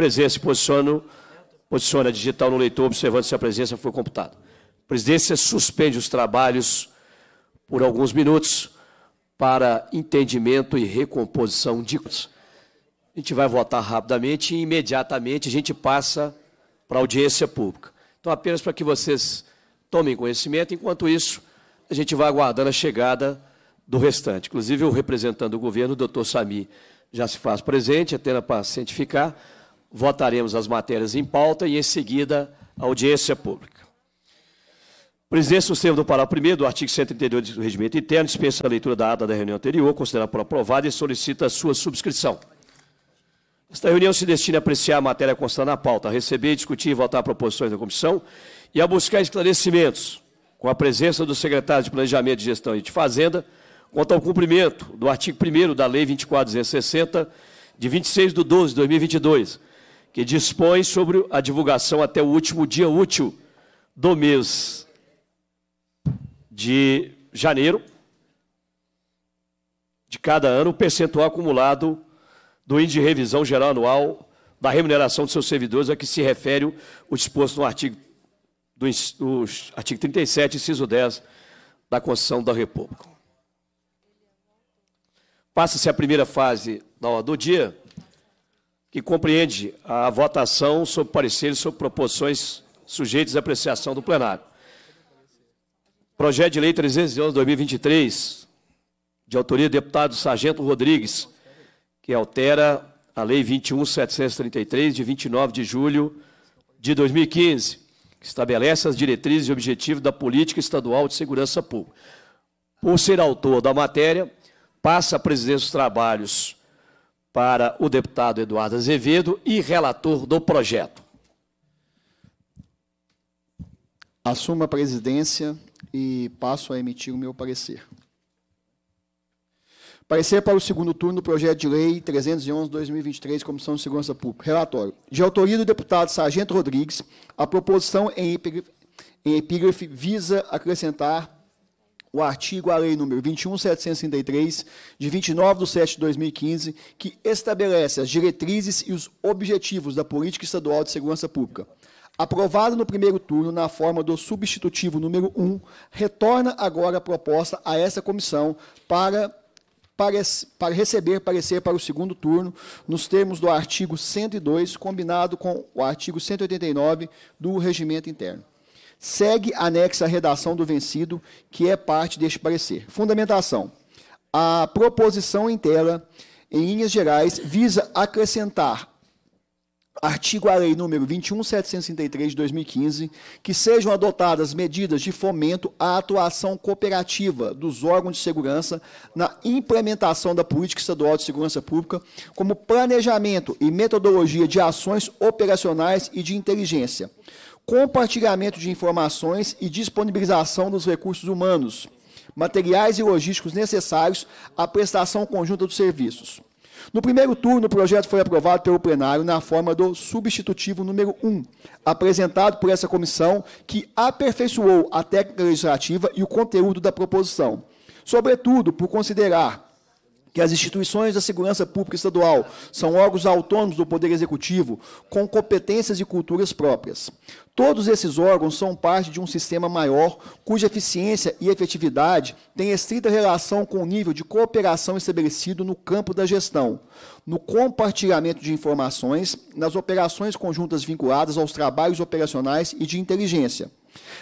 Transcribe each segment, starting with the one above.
Presença posiciona, digital no leitor, observando se a presença foi computada. A presidência suspende os trabalhos por alguns minutos para entendimento e recomposição de a gente vai votar rapidamente e imediatamente a gente passa para a audiência pública. Então, apenas para que vocês tomem conhecimento, enquanto isso, a gente vai aguardando a chegada do restante. Inclusive, o representante do governo, o doutor Sami, já se faz presente, até para cientificar votaremos as matérias em pauta e, em seguida, a audiência pública. O presidente, no senhor do Pará primeiro do artigo 132 do Regimento Interno, dispensa a leitura da ata da reunião anterior, considerada por aprovada, e solicita a sua subscrição. Esta reunião se destina a apreciar a matéria constante na pauta, a receber, discutir e votar proposições da comissão e a buscar esclarecimentos, com a presença do secretário de Planejamento, Gestão e de Fazenda, quanto ao cumprimento do artigo 1 da Lei 24260, de 26 de 12 de 2022, que dispõe sobre a divulgação até o último dia útil do mês de janeiro de cada ano, o percentual acumulado do índice de revisão geral anual da remuneração de seus servidores a que se refere o disposto no artigo, do, do artigo 37, inciso 10 da Constituição da República. Passa-se a primeira fase da hora do dia, que compreende a votação sobre pareceres sobre proposições sujeitas à apreciação do plenário. Projeto de Lei 311, 2023, de autoria do deputado Sargento Rodrigues, que altera a Lei 21.733, de 29 de julho de 2015, que estabelece as diretrizes e objetivos da política estadual de segurança pública. Por ser autor da matéria, passa a presidência dos trabalhos para o deputado Eduardo Azevedo e relator do projeto. Assumo a presidência e passo a emitir o meu parecer. Parecer para o segundo turno do projeto de lei 311-2023, Comissão de Segurança Pública. Relatório. De autoria do deputado Sargento Rodrigues, a proposição em epígrafe, em epígrafe visa acrescentar o artigo à Lei número 21733, de 29 de setembro de 2015, que estabelece as diretrizes e os objetivos da Política Estadual de Segurança Pública. Aprovado no primeiro turno na forma do substitutivo número 1, retorna agora a proposta a essa comissão para, para, para receber parecer para o segundo turno, nos termos do artigo 102, combinado com o artigo 189 do Regimento Interno segue anexa a redação do vencido, que é parte deste parecer. Fundamentação. A proposição em tela, em linhas gerais, visa acrescentar artigo à lei número 21763 de 2015, que sejam adotadas medidas de fomento à atuação cooperativa dos órgãos de segurança na implementação da política estadual de segurança pública, como planejamento e metodologia de ações operacionais e de inteligência, compartilhamento de informações e disponibilização dos recursos humanos, materiais e logísticos necessários à prestação conjunta dos serviços. No primeiro turno, o projeto foi aprovado pelo plenário na forma do substitutivo número 1, apresentado por essa comissão, que aperfeiçoou a técnica legislativa e o conteúdo da proposição. Sobretudo, por considerar que as instituições da segurança pública estadual são órgãos autônomos do Poder Executivo, com competências e culturas próprias. Todos esses órgãos são parte de um sistema maior, cuja eficiência e efetividade têm estrita relação com o nível de cooperação estabelecido no campo da gestão, no compartilhamento de informações, nas operações conjuntas vinculadas aos trabalhos operacionais e de inteligência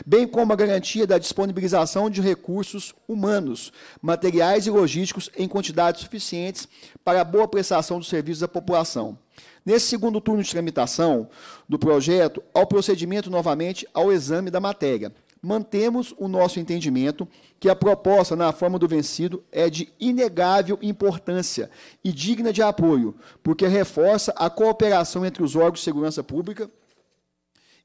bem como a garantia da disponibilização de recursos humanos, materiais e logísticos em quantidades suficientes para a boa prestação dos serviços à população. Nesse segundo turno de tramitação do projeto, ao procedimento novamente ao exame da matéria. Mantemos o nosso entendimento que a proposta na forma do vencido é de inegável importância e digna de apoio, porque reforça a cooperação entre os órgãos de segurança pública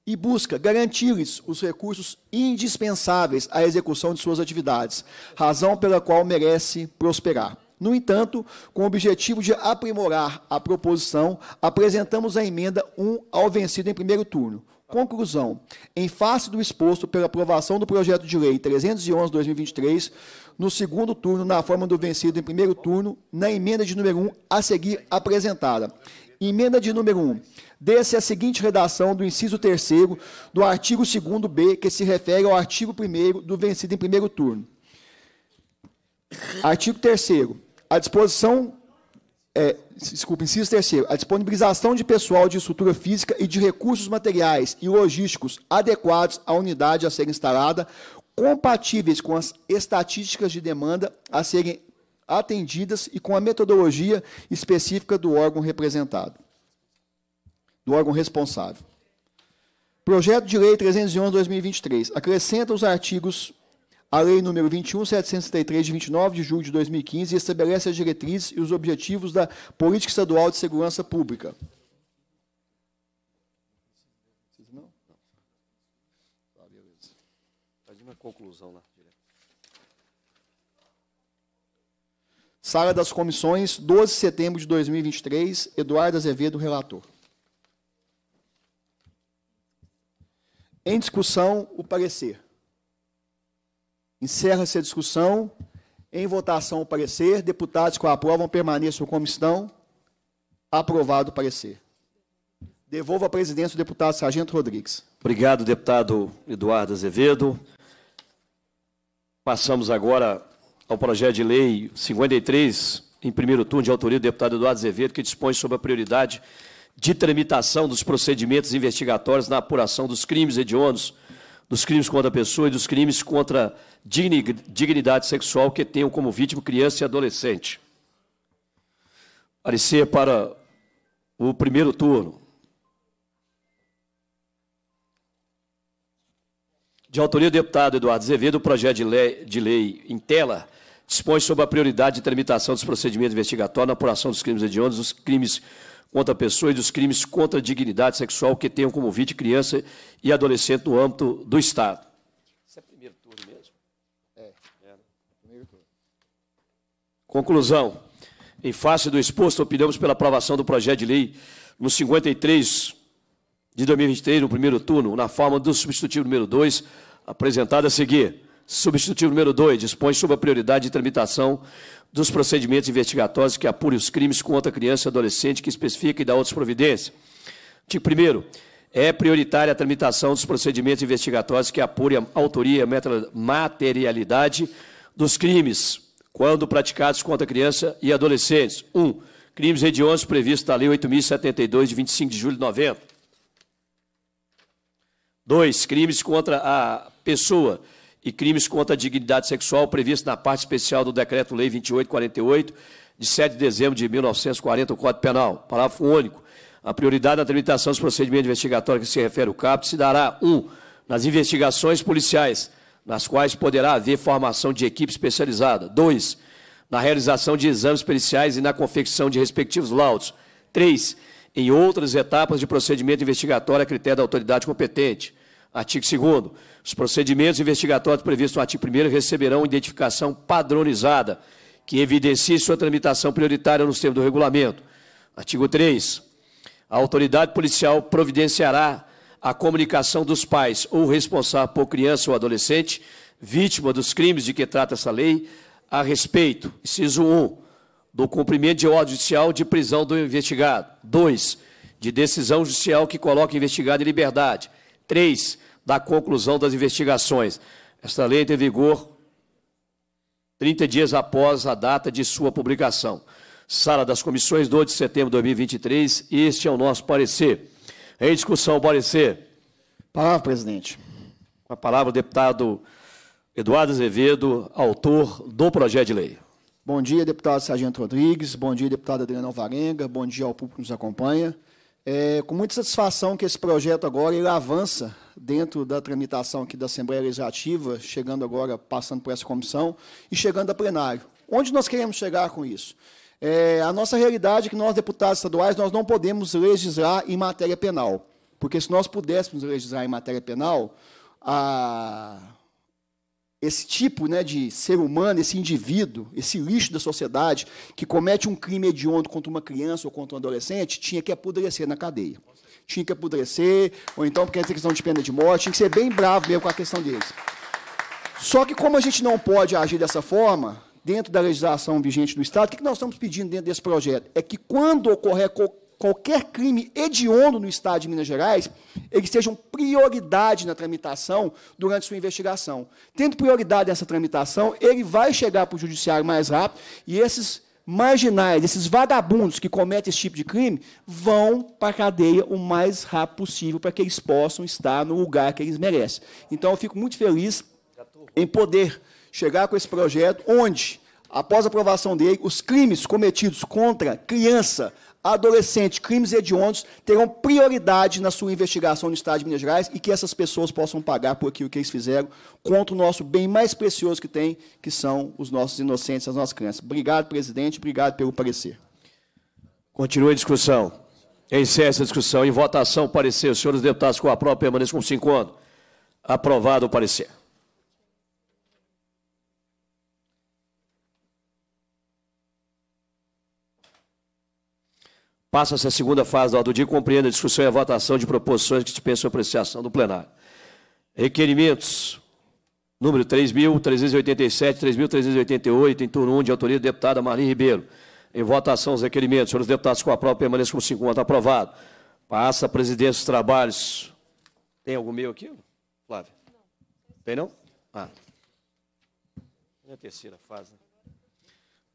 e busca garantir-lhes os recursos indispensáveis à execução de suas atividades, razão pela qual merece prosperar. No entanto, com o objetivo de aprimorar a proposição, apresentamos a emenda 1 ao vencido em primeiro turno. Conclusão. Em face do exposto pela aprovação do projeto de lei 311/2023, no segundo turno, na forma do vencido em primeiro turno, na emenda de número 1 a seguir apresentada, Emenda de número 1. Desse a seguinte redação do inciso 3 do artigo 2 B, que se refere ao artigo 1 do vencido em primeiro turno. Artigo 3 A disposição é, desculpa, inciso terceiro, a disponibilização de pessoal de estrutura física e de recursos materiais e logísticos adequados à unidade a ser instalada, compatíveis com as estatísticas de demanda a serem atendidas e com a metodologia específica do órgão representado, do órgão responsável. Projeto de Lei 311/2023 acrescenta os artigos à Lei nº 21.763 de 29 de julho de 2015 e estabelece as diretrizes e os objetivos da Política Estadual de Segurança Pública. Sala das Comissões, 12 de setembro de 2023, Eduardo Azevedo, relator. Em discussão, o parecer. Encerra-se a discussão. Em votação, o parecer. Deputados que o aprovam permaneçam como estão. Aprovado o parecer. Devolvo a presidência o deputado Sargento Rodrigues. Obrigado, deputado Eduardo Azevedo. Passamos agora ao projeto de lei 53, em primeiro turno, de autoria do deputado Eduardo Azevedo, que dispõe sobre a prioridade de tramitação dos procedimentos investigatórios na apuração dos crimes hediondos, dos crimes contra a pessoa e dos crimes contra dignidade sexual que tenham como vítima criança e adolescente. Parecer para o primeiro turno. De autoria do deputado Eduardo Azevedo, o projeto de lei, de lei em tela dispõe sobre a prioridade de tramitação dos procedimentos investigatórios na apuração dos crimes hediondos, dos crimes contra pessoas e dos crimes contra a dignidade sexual que tenham como vítima criança e adolescente no âmbito do Estado. Isso é primeiro turno mesmo? É. é. Primeiro turno. Conclusão. Em face do exposto, opinamos pela aprovação do projeto de lei no 53 de 2023, no primeiro turno, na forma do substitutivo número 2, apresentado a seguir. Substitutivo número 2 dispõe sobre a prioridade de tramitação dos procedimentos investigatórios que apurem os crimes contra criança e adolescente que especifica e dá outras providências. Artigo 1 é prioritária a tramitação dos procedimentos investigatórios que apurem a autoria e materialidade dos crimes, quando praticados contra criança e adolescentes. 1. Um, crimes hediondos previstos na Lei 8.072, de 25 de julho de 90. 2. Crimes contra a pessoa e crimes contra a dignidade sexual previsto na parte especial do Decreto-Lei 2848, de 7 de dezembro de 1940, o Código Penal. Parágrafo único. A prioridade na tramitação dos procedimentos investigatórios que se refere ao CAPT se dará, 1. Um, nas investigações policiais, nas quais poderá haver formação de equipe especializada. 2. Na realização de exames periciais e na confecção de respectivos laudos. 3. Em outras etapas de procedimento investigatório a critério da autoridade competente. Artigo 2 Os procedimentos investigatórios previstos no artigo 1 receberão identificação padronizada, que evidencie sua tramitação prioritária nos termos do regulamento. Artigo 3 A autoridade policial providenciará a comunicação dos pais ou responsável por criança ou adolescente vítima dos crimes de que trata essa lei a respeito, inciso 1, do cumprimento de ordem judicial de prisão do investigado. 2. De decisão judicial que coloca o investigado em liberdade. 3 da conclusão das investigações. Esta lei tem vigor 30 dias após a data de sua publicação. Sala das Comissões, 2 de setembro de 2023. Este é o nosso parecer. Em discussão, parecer. Palavra, presidente. Com a palavra, o deputado Eduardo Azevedo, autor do projeto de lei. Bom dia, deputado Sargento Rodrigues. Bom dia, deputado Adriano Alvarenga. Bom dia ao público que nos acompanha. É com muita satisfação que esse projeto agora ele avança dentro da tramitação aqui da Assembleia Legislativa, chegando agora, passando por essa comissão e chegando a plenário. Onde nós queremos chegar com isso? É, a nossa realidade é que nós, deputados estaduais, nós não podemos legislar em matéria penal, porque se nós pudéssemos legislar em matéria penal, a esse tipo né, de ser humano, esse indivíduo, esse lixo da sociedade que comete um crime hediondo contra uma criança ou contra um adolescente, tinha que apodrecer na cadeia. Tinha que apodrecer, ou então, porque essa questão de pena de morte, tinha que ser bem bravo mesmo com a questão deles. Só que, como a gente não pode agir dessa forma, dentro da legislação vigente do Estado, o que nós estamos pedindo dentro desse projeto? É que, quando ocorrer qualquer crime hediondo no Estado de Minas Gerais, eles sejam prioridade na tramitação durante sua investigação. Tendo prioridade nessa tramitação, ele vai chegar para o judiciário mais rápido e esses marginais, esses vagabundos que cometem esse tipo de crime, vão para a cadeia o mais rápido possível para que eles possam estar no lugar que eles merecem. Então, eu fico muito feliz em poder chegar com esse projeto onde após a aprovação dele, os crimes cometidos contra criança, adolescentes, crimes hediondos terão prioridade na sua investigação no Estado de Minas Gerais e que essas pessoas possam pagar por aquilo que eles fizeram contra o nosso bem mais precioso que tem, que são os nossos inocentes, as nossas crianças. Obrigado, presidente. Obrigado pelo parecer. Continua a discussão. Encerra essa discussão. Em votação, parecer. Os senhores deputados com a prova permaneçam com cinco anos. Aprovado o parecer. Passa-se a segunda fase ordem do dia compreendendo a discussão e a votação de proposições que dispensam apreciação do plenário. Requerimentos. Número 3.387, 3.388, em turno 1, de autoria da deputada Maria Ribeiro. Em votação, os requerimentos. Senhores deputados, com a prova, permaneçam como 50. Aprovado. Passa a presidência dos trabalhos. Tem algum meu aqui, Flávio? Não. Tem não? Ah. É a terceira fase, né?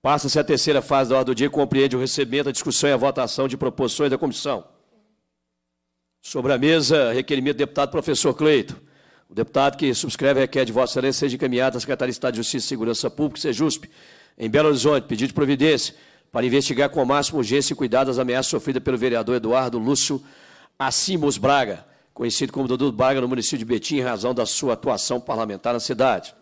Passa-se a terceira fase da ordem do dia, compreende o recebimento, a discussão e a votação de proposições da comissão. Sobre a mesa, requerimento do deputado professor Cleito. O deputado que subscreve requer de Vossa Excelência seja encaminhado à Secretaria de Estado de Justiça e Segurança Pública, SEJUSP, em Belo Horizonte, pedido de providência para investigar com a máxima urgência e cuidado as ameaças sofridas pelo vereador Eduardo Lúcio Acimos Braga, conhecido como Dudu Braga no município de Betim, em razão da sua atuação parlamentar na cidade.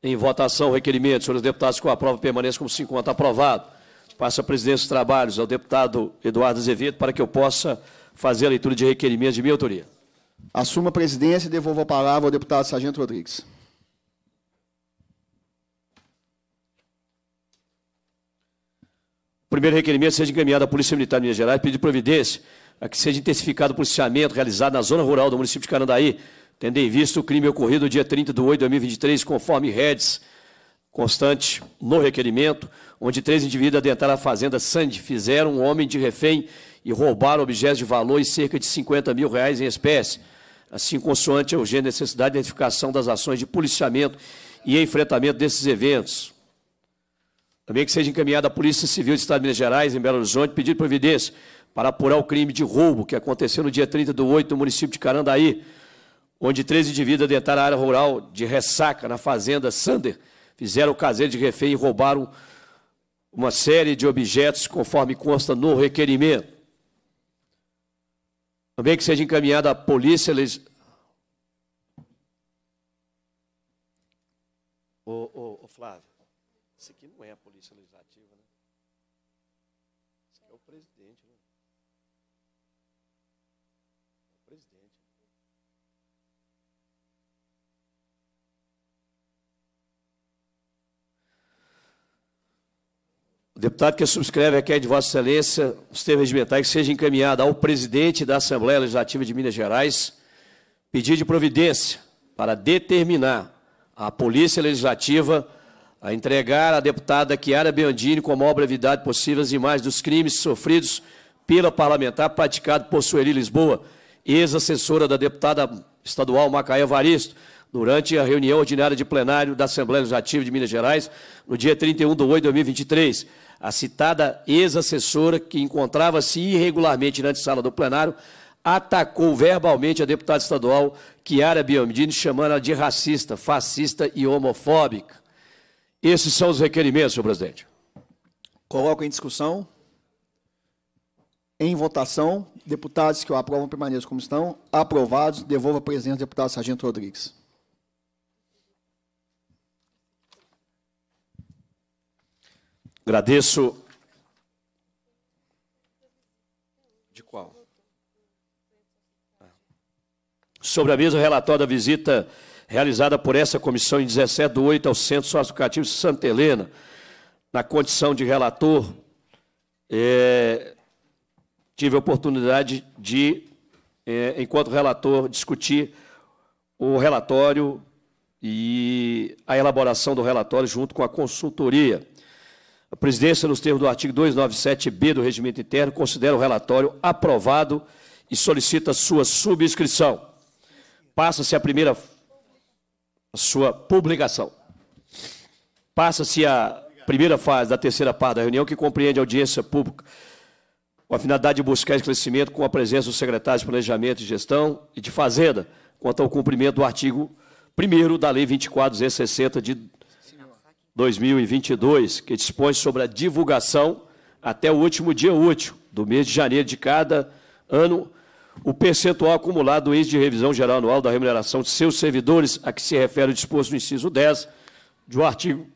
Em votação, requerimentos requerimento. Senhores deputados, com a prova permaneça como se encontra aprovado. Passa a presidência dos trabalhos ao deputado Eduardo Azevedo para que eu possa fazer a leitura de requerimentos de minha autoria. Assuma a presidência e devolvo a palavra ao deputado Sargento Rodrigues. primeiro requerimento seja encaminhado à Polícia Militar de Minas Gerais pedir providência a que seja intensificado o policiamento realizado na zona rural do município de Carandaí, tendo em vista o crime ocorrido no dia 30 de 8 de 2023, conforme redes constante no requerimento, onde três indivíduos adentraram a fazenda Sandy, fizeram um homem de refém e roubaram objetos de valor e cerca de 50 mil reais em espécie, assim consoante a urgente necessidade de identificação das ações de policiamento e enfrentamento desses eventos. Também que seja encaminhada à Polícia Civil do Estado de Minas Gerais, em Belo Horizonte, pedir providência para apurar o crime de roubo que aconteceu no dia 30 de 8 no município de Carandaí, onde três indivíduos adentraram a área rural de Ressaca, na fazenda Sander, fizeram o caseiro de refém e roubaram uma série de objetos, conforme consta no requerimento. Também que seja encaminhada à Polícia O deputado que subscreve aqui é de Vossa Excelência os termos regimentais que seja encaminhado ao presidente da Assembleia Legislativa de Minas Gerais pedido de providência para determinar a Polícia Legislativa a entregar à deputada Chiara Biandini com a maior brevidade possível as imagens dos crimes sofridos pela parlamentar praticado por Sueli Lisboa, ex-assessora da deputada estadual Macaé Varisto, durante a reunião ordinária de plenário da Assembleia Legislativa de Minas Gerais, no dia 31 de 8 de 2023. A citada ex-assessora, que encontrava-se irregularmente na sala do plenário, atacou verbalmente a deputada estadual Kiara Biomedini, chamando-a de racista, fascista e homofóbica. Esses são os requerimentos, senhor presidente. Coloco em discussão. Em votação, deputados que o aprovam permaneçam como estão. Aprovados, devolva a presença do deputado Sargento Rodrigues. Agradeço. De qual? Sobre a mesa, o relatório da visita realizada por essa comissão em 17 de 8 ao Centro Socioeducativo Santa Helena, na condição de relator, é, tive a oportunidade de, é, enquanto relator, discutir o relatório e a elaboração do relatório junto com a consultoria. A presidência, nos termos do artigo 297-B do Regimento Interno, considera o relatório aprovado e solicita sua subscrição. Passa-se a primeira a sua publicação. Passa-se a primeira fase da terceira parte da reunião, que compreende audiência pública, com a finalidade de buscar esclarecimento com a presença dos secretários de Planejamento e Gestão e de Fazenda, quanto ao cumprimento do artigo 1 da Lei 2460 de 2022, que dispõe sobre a divulgação até o último dia útil do mês de janeiro de cada ano o percentual acumulado do de revisão geral anual da remuneração de seus servidores, a que se refere o disposto no inciso 10 do artigo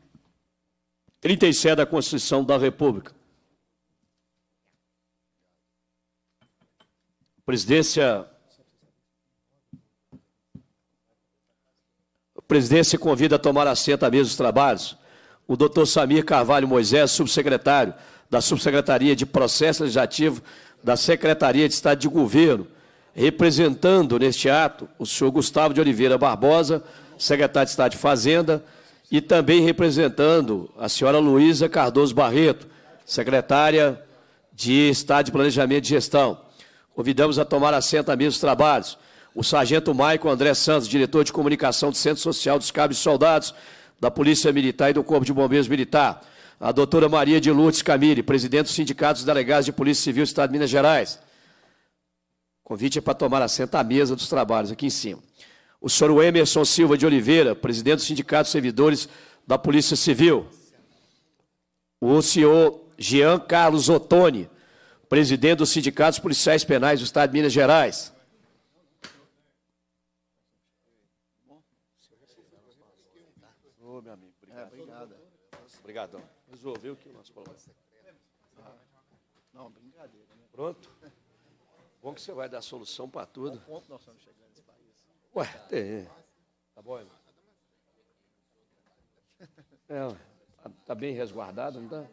37 da Constituição da República. Presidência presidência convida a tomar assento à mesa dos trabalhos o doutor Samir Carvalho Moisés, subsecretário da Subsecretaria de Processo Legislativo da Secretaria de Estado de Governo, representando neste ato o senhor Gustavo de Oliveira Barbosa, secretário de Estado de Fazenda, e também representando a senhora Luísa Cardoso Barreto, secretária de Estado de Planejamento e Gestão. Convidamos a tomar assento à mesa dos trabalhos o sargento Maico André Santos, diretor de comunicação do Centro Social dos Cabos e Soldados, da Polícia Militar e do Corpo de Bombeiros Militar. A doutora Maria de Lourdes Camille, presidente dos sindicatos delegados de Polícia Civil do Estado de Minas Gerais. convite é para tomar assento à mesa dos trabalhos, aqui em cima. O senhor Emerson Silva de Oliveira, presidente do Sindicato dos Servidores da Polícia Civil. O senhor Jean Carlos Ottoni, presidente dos Policiais Penais do Estado de Minas Gerais. Vamos o que nós falamos Ah, não, brincadeira. Né? Pronto. Bom que você vai dar solução para tudo. ponto nós estamos chegando nesse país? Ué, tem. Tá bom, irmão? É, tá, tá bem resguardado, não tá?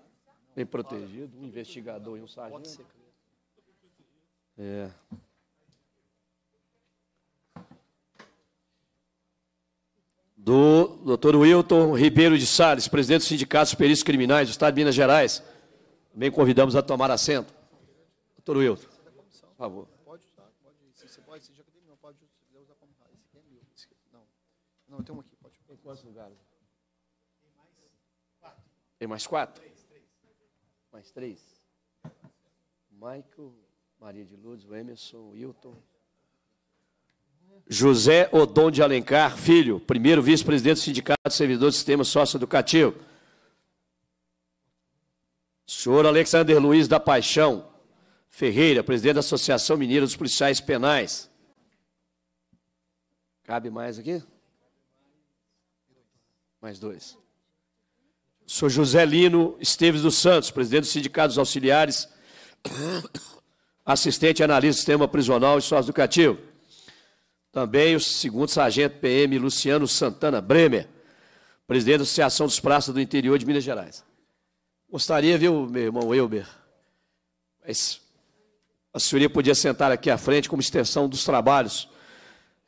Bem protegido, um investigador e um sargento. Pode ser, É. do Dr. Wilton Ribeiro de Sales, presidente do Sindicato dos Peritos Criminais do Estado de Minas Gerais. Também convidamos a tomar assento. Dr. Wilton, por favor. Pode usar, pode. Se você pode, já que não pode usar como Esse aqui é meu. Não, não, tem um aqui. Pode. Tem quantos lugares? Tem mais quatro. Tem mais quatro? Três, Mais três. Michael, Maria de Lourdes, Emerson, Wilton. José Odon de Alencar Filho, primeiro vice-presidente do Sindicato de Servidores do Sistema Socioeducativo. Senhor Alexander Luiz da Paixão Ferreira, presidente da Associação Mineira dos Policiais Penais. Cabe mais aqui? Mais dois. Sou José Lino Esteves dos Santos, presidente do Sindicato dos Auxiliares, assistente e analista do sistema prisional e educativo também o segundo sargento PM Luciano Santana Bremer, presidente da Associação dos Praças do Interior de Minas Gerais. Gostaria, viu, meu irmão Elber, mas a senhoria podia sentar aqui à frente como extensão dos trabalhos.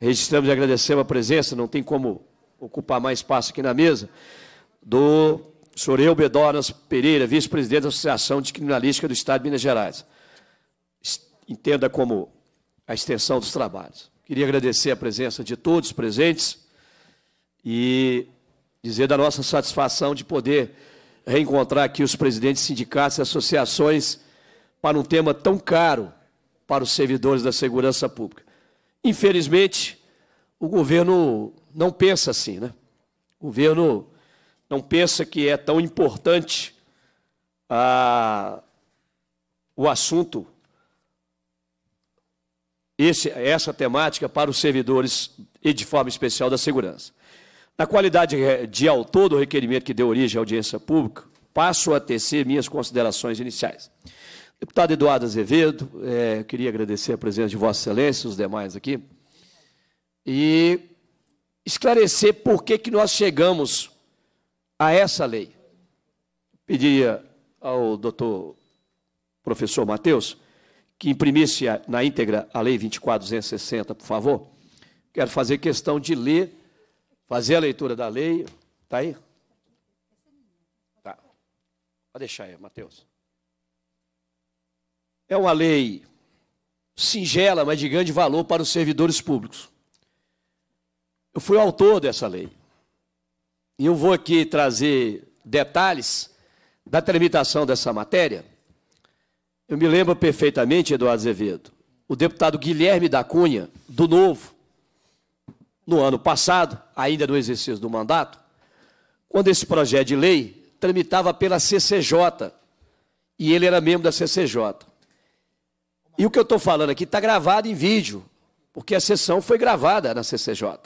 Registramos e agradecemos a presença, não tem como ocupar mais espaço aqui na mesa, do senhor Elber Doras Pereira, vice-presidente da Associação de Criminalística do Estado de Minas Gerais. Entenda como a extensão dos trabalhos. Queria agradecer a presença de todos presentes e dizer da nossa satisfação de poder reencontrar aqui os presidentes sindicatos e associações para um tema tão caro para os servidores da segurança pública. Infelizmente, o governo não pensa assim, né? O governo não pensa que é tão importante a, ah, o assunto esse, essa temática para os servidores e de forma especial da segurança. Na qualidade de autor do requerimento que deu origem à audiência pública, passo a tecer minhas considerações iniciais. Deputado Eduardo Azevedo, é, queria agradecer a presença de Vossa Excelência e os demais aqui, e esclarecer por que, que nós chegamos a essa lei. Pediria ao doutor professor Matheus que imprimisse na íntegra a Lei 24260, por favor. Quero fazer questão de ler, fazer a leitura da lei. Está aí? Tá. Pode deixar aí, Matheus. É uma lei singela, mas de grande valor para os servidores públicos. Eu fui autor dessa lei. E eu vou aqui trazer detalhes da tramitação dessa matéria eu me lembro perfeitamente, Eduardo Azevedo, o deputado Guilherme da Cunha, do Novo, no ano passado, ainda no exercício do mandato, quando esse projeto de lei tramitava pela CCJ, e ele era membro da CCJ. E o que eu estou falando aqui está gravado em vídeo, porque a sessão foi gravada na CCJ.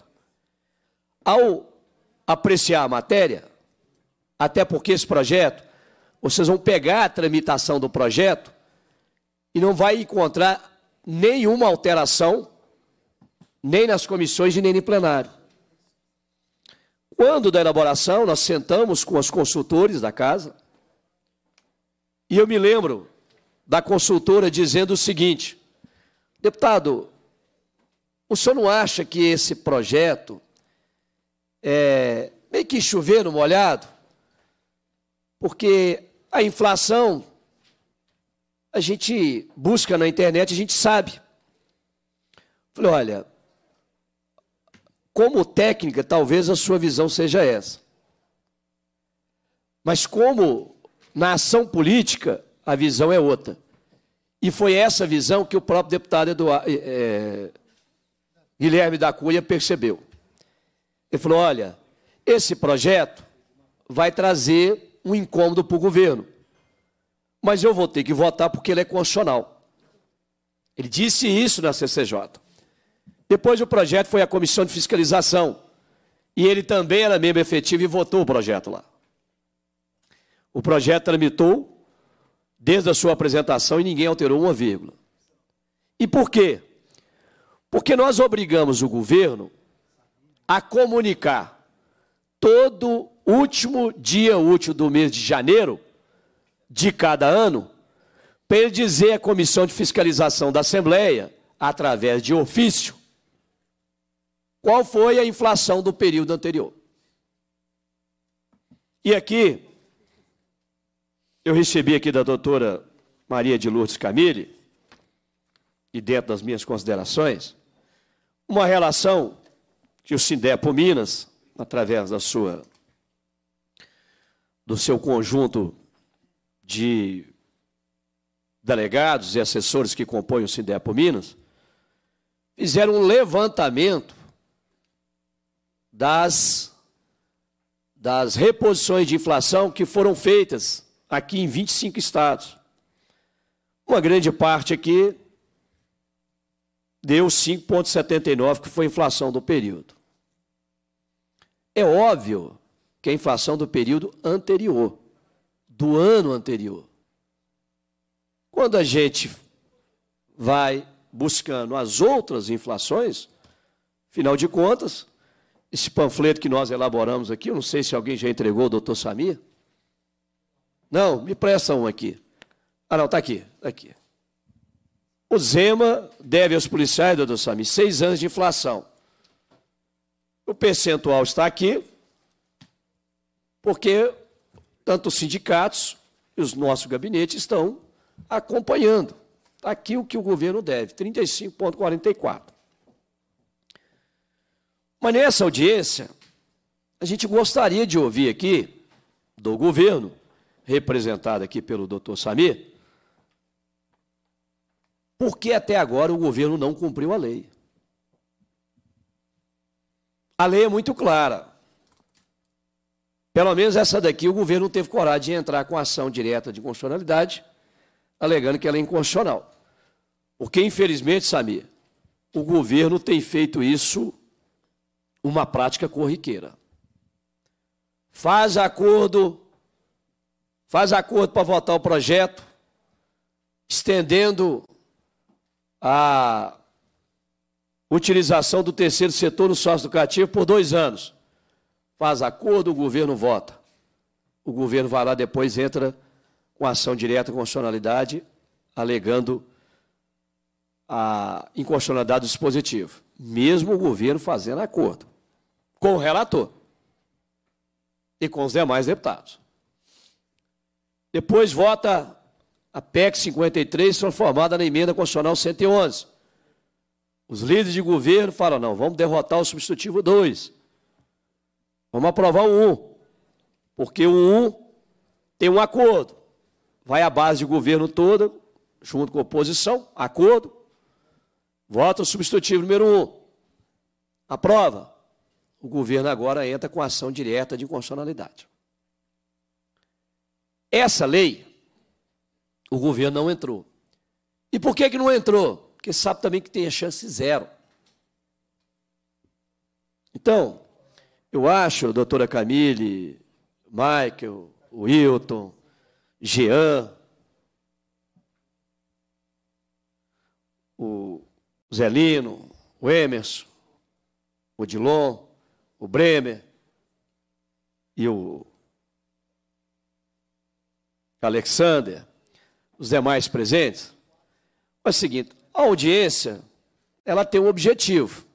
Ao apreciar a matéria, até porque esse projeto, vocês vão pegar a tramitação do projeto e não vai encontrar nenhuma alteração, nem nas comissões e nem no plenário. Quando da elaboração, nós sentamos com os consultores da casa, e eu me lembro da consultora dizendo o seguinte: deputado, o senhor não acha que esse projeto é meio que chover no molhado? Porque a inflação a gente busca na internet, a gente sabe. Falei, olha, como técnica, talvez a sua visão seja essa. Mas como na ação política, a visão é outra. E foi essa visão que o próprio deputado Eduardo, é, eh, eh, Guilherme da Cunha percebeu. Ele falou: olha, esse projeto vai trazer um incômodo para o governo mas eu vou ter que votar porque ele é constitucional. Ele disse isso na CCJ. Depois o projeto foi à comissão de fiscalização. E ele também era membro efetivo e votou o projeto lá. O projeto tramitou desde a sua apresentação e ninguém alterou uma vírgula. E por quê? Porque nós obrigamos o governo a comunicar todo último dia útil do mês de janeiro de cada ano, dizer a Comissão de Fiscalização da Assembleia, através de ofício, qual foi a inflação do período anterior. E aqui, eu recebi aqui da doutora Maria de Lourdes Camille, e dentro das minhas considerações, uma relação que o Sindepo Minas, através da sua do seu conjunto de delegados e assessores que compõem o Sindepo Minas, fizeram um levantamento das, das reposições de inflação que foram feitas aqui em 25 estados. Uma grande parte aqui deu 5,79, que foi a inflação do período. É óbvio que a inflação do período anterior do ano anterior. Quando a gente vai buscando as outras inflações, afinal de contas, esse panfleto que nós elaboramos aqui, eu não sei se alguém já entregou o doutor Samir. Não, me presta um aqui. Ah, não, está aqui, está aqui. O Zema deve aos policiais, doutor Samir, seis anos de inflação. O percentual está aqui, porque tanto os sindicatos e os nosso gabinete estão acompanhando. Está aqui o que o governo deve, 35,44. Mas nessa audiência, a gente gostaria de ouvir aqui do governo, representado aqui pelo doutor Samir, por que até agora o governo não cumpriu a lei. A lei é muito clara. Pelo menos essa daqui o governo teve coragem de entrar com ação direta de constitucionalidade, alegando que ela é inconstitucional. Porque, infelizmente, Samir, o governo tem feito isso uma prática corriqueira. Faz acordo, faz acordo para votar o projeto, estendendo a utilização do terceiro setor no sócio educativo por dois anos faz acordo, o governo vota. O governo vai lá depois entra com ação direta constitucionalidade, alegando a inconstitucionalidade do dispositivo. Mesmo o governo fazendo acordo com o relator e com os demais deputados. Depois vota a PEC 53, transformada na emenda constitucional 111. Os líderes de governo falam: não, vamos derrotar o substitutivo 2. Vamos aprovar o 1. Porque o 1 tem um acordo. Vai à base de governo toda, junto com a oposição, acordo. Vota o substitutivo número 1. Aprova. O governo agora entra com ação direta de inconstitucionalidade. Essa lei, o governo não entrou. E por que, que não entrou? Porque sabe também que tem a chance zero. Então, eu acho, doutora Camille, Michael, Wilton, Jean, o Zelino, o Emerson, o Dilon, o Bremer e o Alexander, os demais presentes. É o seguinte, a audiência, ela tem um objetivo.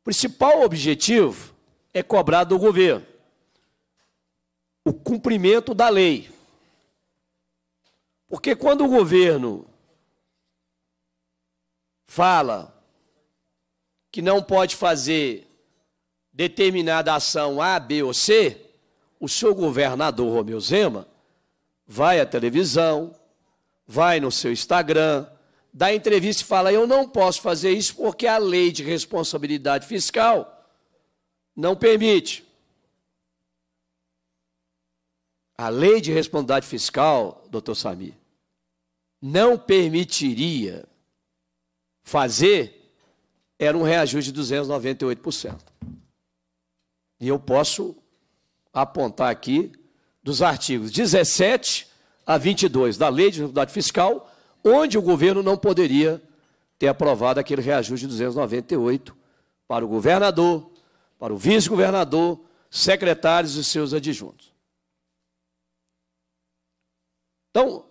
O principal objetivo é cobrado do governo o cumprimento da lei. Porque quando o governo fala que não pode fazer determinada ação A, B ou C, o seu governador Romeu Zema vai à televisão, vai no seu Instagram, dá entrevista e fala: Eu não posso fazer isso porque a lei de responsabilidade fiscal não permite. A lei de responsabilidade fiscal, doutor Sami, não permitiria fazer, era um reajuste de 298%. E eu posso apontar aqui dos artigos 17 a 22 da Lei de Responsabilidade Fiscal, onde o governo não poderia ter aprovado aquele reajuste de 298 para o governador, para o vice-governador, secretários e seus adjuntos. Então,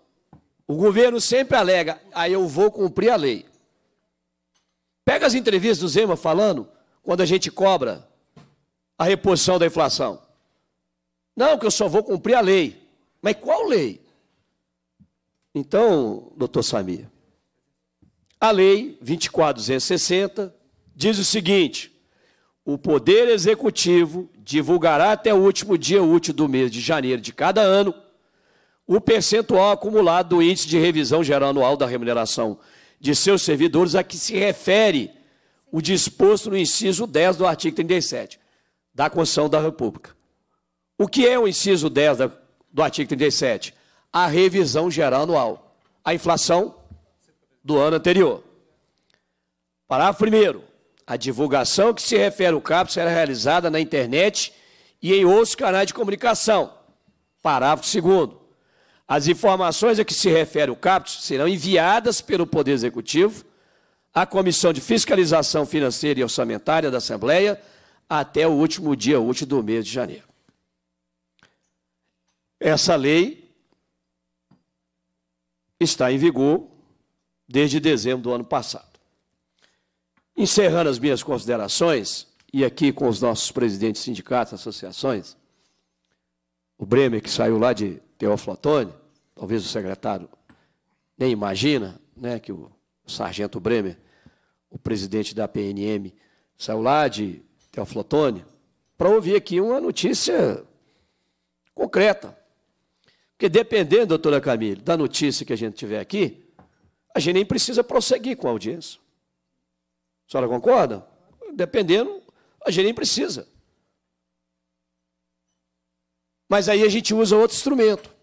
o governo sempre alega, aí ah, eu vou cumprir a lei. Pega as entrevistas do Zema falando, quando a gente cobra a reposição da inflação. Não, que eu só vou cumprir a lei. Mas qual lei? Então, doutor Samir, a lei 24260 diz o seguinte: o Poder Executivo divulgará até o último dia útil do mês de janeiro de cada ano o percentual acumulado do índice de revisão geral anual da remuneração de seus servidores a que se refere o disposto no inciso 10 do artigo 37 da Constituição da República. O que é o inciso 10 do artigo 37? A revisão geral anual, a inflação do ano anterior. Parágrafo primeiro. A divulgação que se refere ao CAPS será realizada na internet e em outros canais de comunicação. Parágrafo 2. As informações a que se refere o CAPS serão enviadas pelo Poder Executivo à Comissão de Fiscalização Financeira e Orçamentária da Assembleia até o último dia útil do mês de janeiro. Essa lei está em vigor desde dezembro do ano passado. Encerrando as minhas considerações, e aqui com os nossos presidentes de sindicatos, associações, o Bremer, que saiu lá de Teoflotone, talvez o secretário nem imagina né, que o sargento Bremer, o presidente da PNM, saiu lá de Teoflotone, para ouvir aqui uma notícia concreta. Porque dependendo, doutora Camille, da notícia que a gente tiver aqui, a gente nem precisa prosseguir com a audiência. A senhora concorda? Dependendo, a gente nem precisa. Mas aí a gente usa outro instrumento.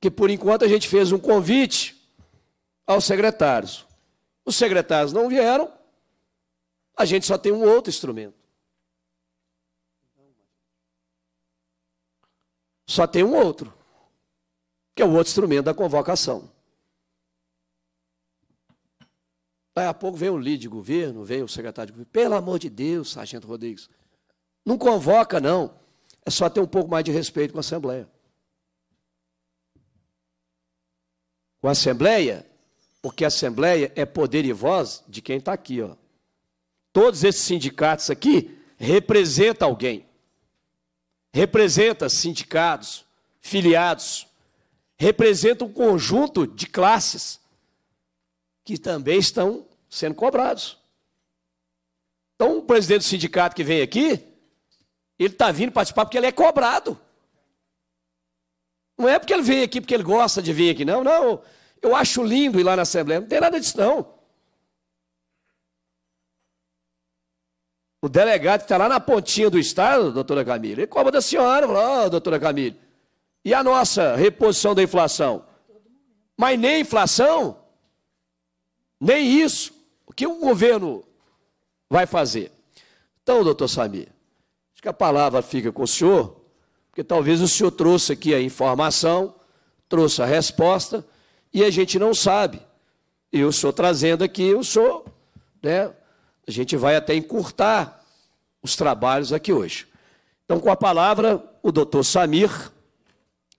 Que por enquanto a gente fez um convite aos secretários. Os secretários não vieram, a gente só tem um outro instrumento. Só tem um outro, que é o outro instrumento da convocação. Daí a pouco vem o líder de governo, vem o secretário de governo. Pelo amor de Deus, Sargento Rodrigues, não convoca, não. É só ter um pouco mais de respeito com a Assembleia. Com a Assembleia, porque a Assembleia é poder e voz de quem está aqui. Ó. Todos esses sindicatos aqui representam alguém. Representa sindicatos, filiados. Representa um conjunto de classes que também estão sendo cobrados. Então, o presidente do sindicato que vem aqui, ele está vindo participar porque ele é cobrado. Não é porque ele veio aqui porque ele gosta de vir aqui, não. Não, eu acho lindo ir lá na Assembleia. Não tem nada disso, não. O delegado que está lá na pontinha do Estado, doutora Camila, ele cobra da senhora, fala, oh, doutora Camila, e a nossa reposição da inflação? Mas nem inflação? Nem isso. O que o governo vai fazer? Então, doutor Samir, acho que a palavra fica com o senhor, porque talvez o senhor trouxe aqui a informação, trouxe a resposta, e a gente não sabe. E o senhor trazendo aqui, o senhor, né, a gente vai até encurtar os trabalhos aqui hoje. Então, com a palavra, o doutor Samir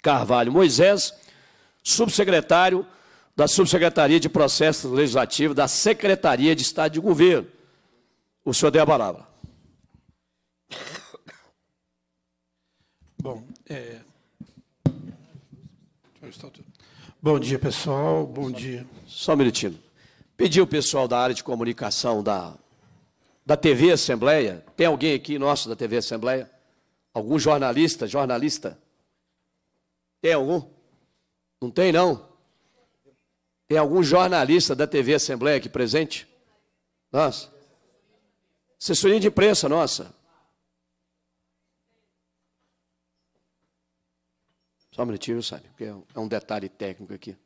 Carvalho Moisés, subsecretário da Subsecretaria de Processos Legislativos, da Secretaria de Estado de Governo. O senhor deu a palavra. Bom, é... Tá bom dia, pessoal. Bom só, dia. Só um minutinho. Pedi o pessoal da área de comunicação da, da TV Assembleia. Tem alguém aqui nosso da TV Assembleia? Algum jornalista, jornalista? Tem algum? Não tem, não? Tem algum jornalista da TV Assembleia aqui presente? Nossa. Assessoria de imprensa, nossa. Só um minutinho, sabe? Porque é, é um detalhe técnico aqui.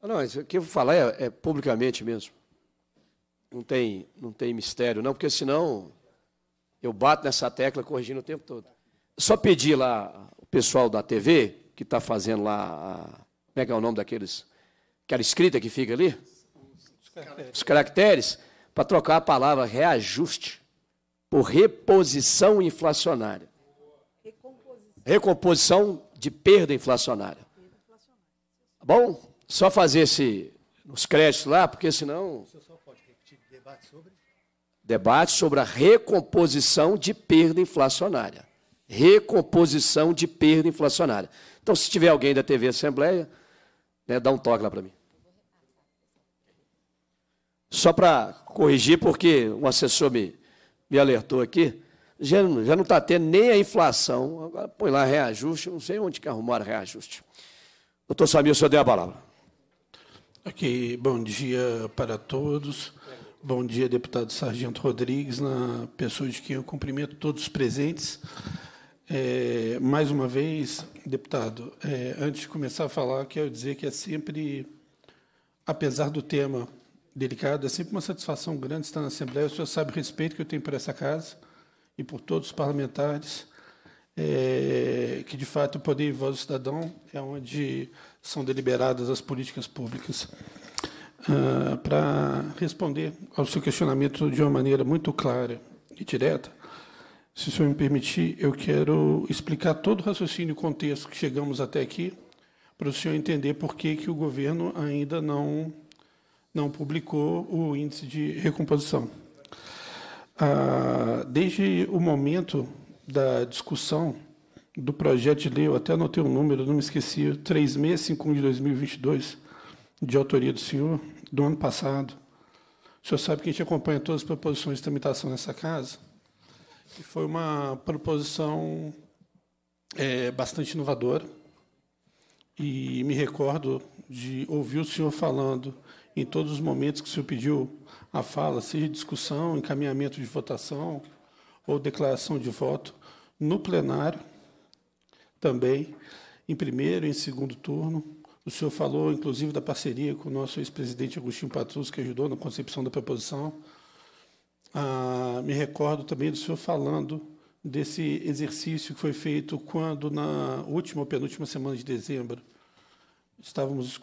Ah, não, isso que eu vou falar é, é, publicamente mesmo. Não tem, não tem mistério, não, porque senão eu bato nessa tecla corrigindo o tempo todo. Só pedi lá pessoal da TV, que está fazendo lá. A, como é que é o nome daqueles. aquela escrita que fica ali? Os caracteres. Os caracteres para trocar a palavra reajuste por reposição inflacionária. Recomposição, Recomposição de perda inflacionária. Tá Bom, só fazer esse, os créditos lá, porque senão. O só pode repetir debate sobre? Debate sobre a recomposição de perda inflacionária. Recomposição de perda inflacionária. Então, se tiver alguém da TV Assembleia, né, dá um toque lá para mim. Só para corrigir, porque um assessor me, me alertou aqui, já, já não está tendo nem a inflação. Agora põe lá reajuste, não sei onde que arrumaram reajuste. Doutor Samir, o senhor deu a palavra. Aqui, bom dia para todos. Bom dia, deputado Sargento Rodrigues, na pessoa de quem eu cumprimento todos os presentes. É, mais uma vez, deputado, é, antes de começar a falar, quero dizer que é sempre, apesar do tema delicado, é sempre uma satisfação grande estar na Assembleia. O senhor sabe o respeito que eu tenho por essa casa e por todos os parlamentares, é, que de fato o poder e voz do cidadão é onde são deliberadas as políticas públicas. Ah, Para responder ao seu questionamento de uma maneira muito clara e direta, se o senhor me permitir, eu quero explicar todo o raciocínio e contexto que chegamos até aqui, para o senhor entender por que, que o governo ainda não, não publicou o índice de recomposição. Ah, desde o momento da discussão do projeto de lei, eu até anotei o um número, não me esqueci, 3651 de 2022, de autoria do senhor, do ano passado. O senhor sabe que a gente acompanha todas as proposições de tramitação nessa casa que foi uma proposição é, bastante inovadora. E me recordo de ouvir o senhor falando em todos os momentos que o senhor pediu a fala, seja discussão, encaminhamento de votação ou declaração de voto, no plenário também, em primeiro e em segundo turno. O senhor falou, inclusive, da parceria com o nosso ex-presidente Agostinho Patrus, que ajudou na concepção da proposição. Ah, me recordo também do senhor falando desse exercício que foi feito quando, na última ou penúltima semana de dezembro, estávamos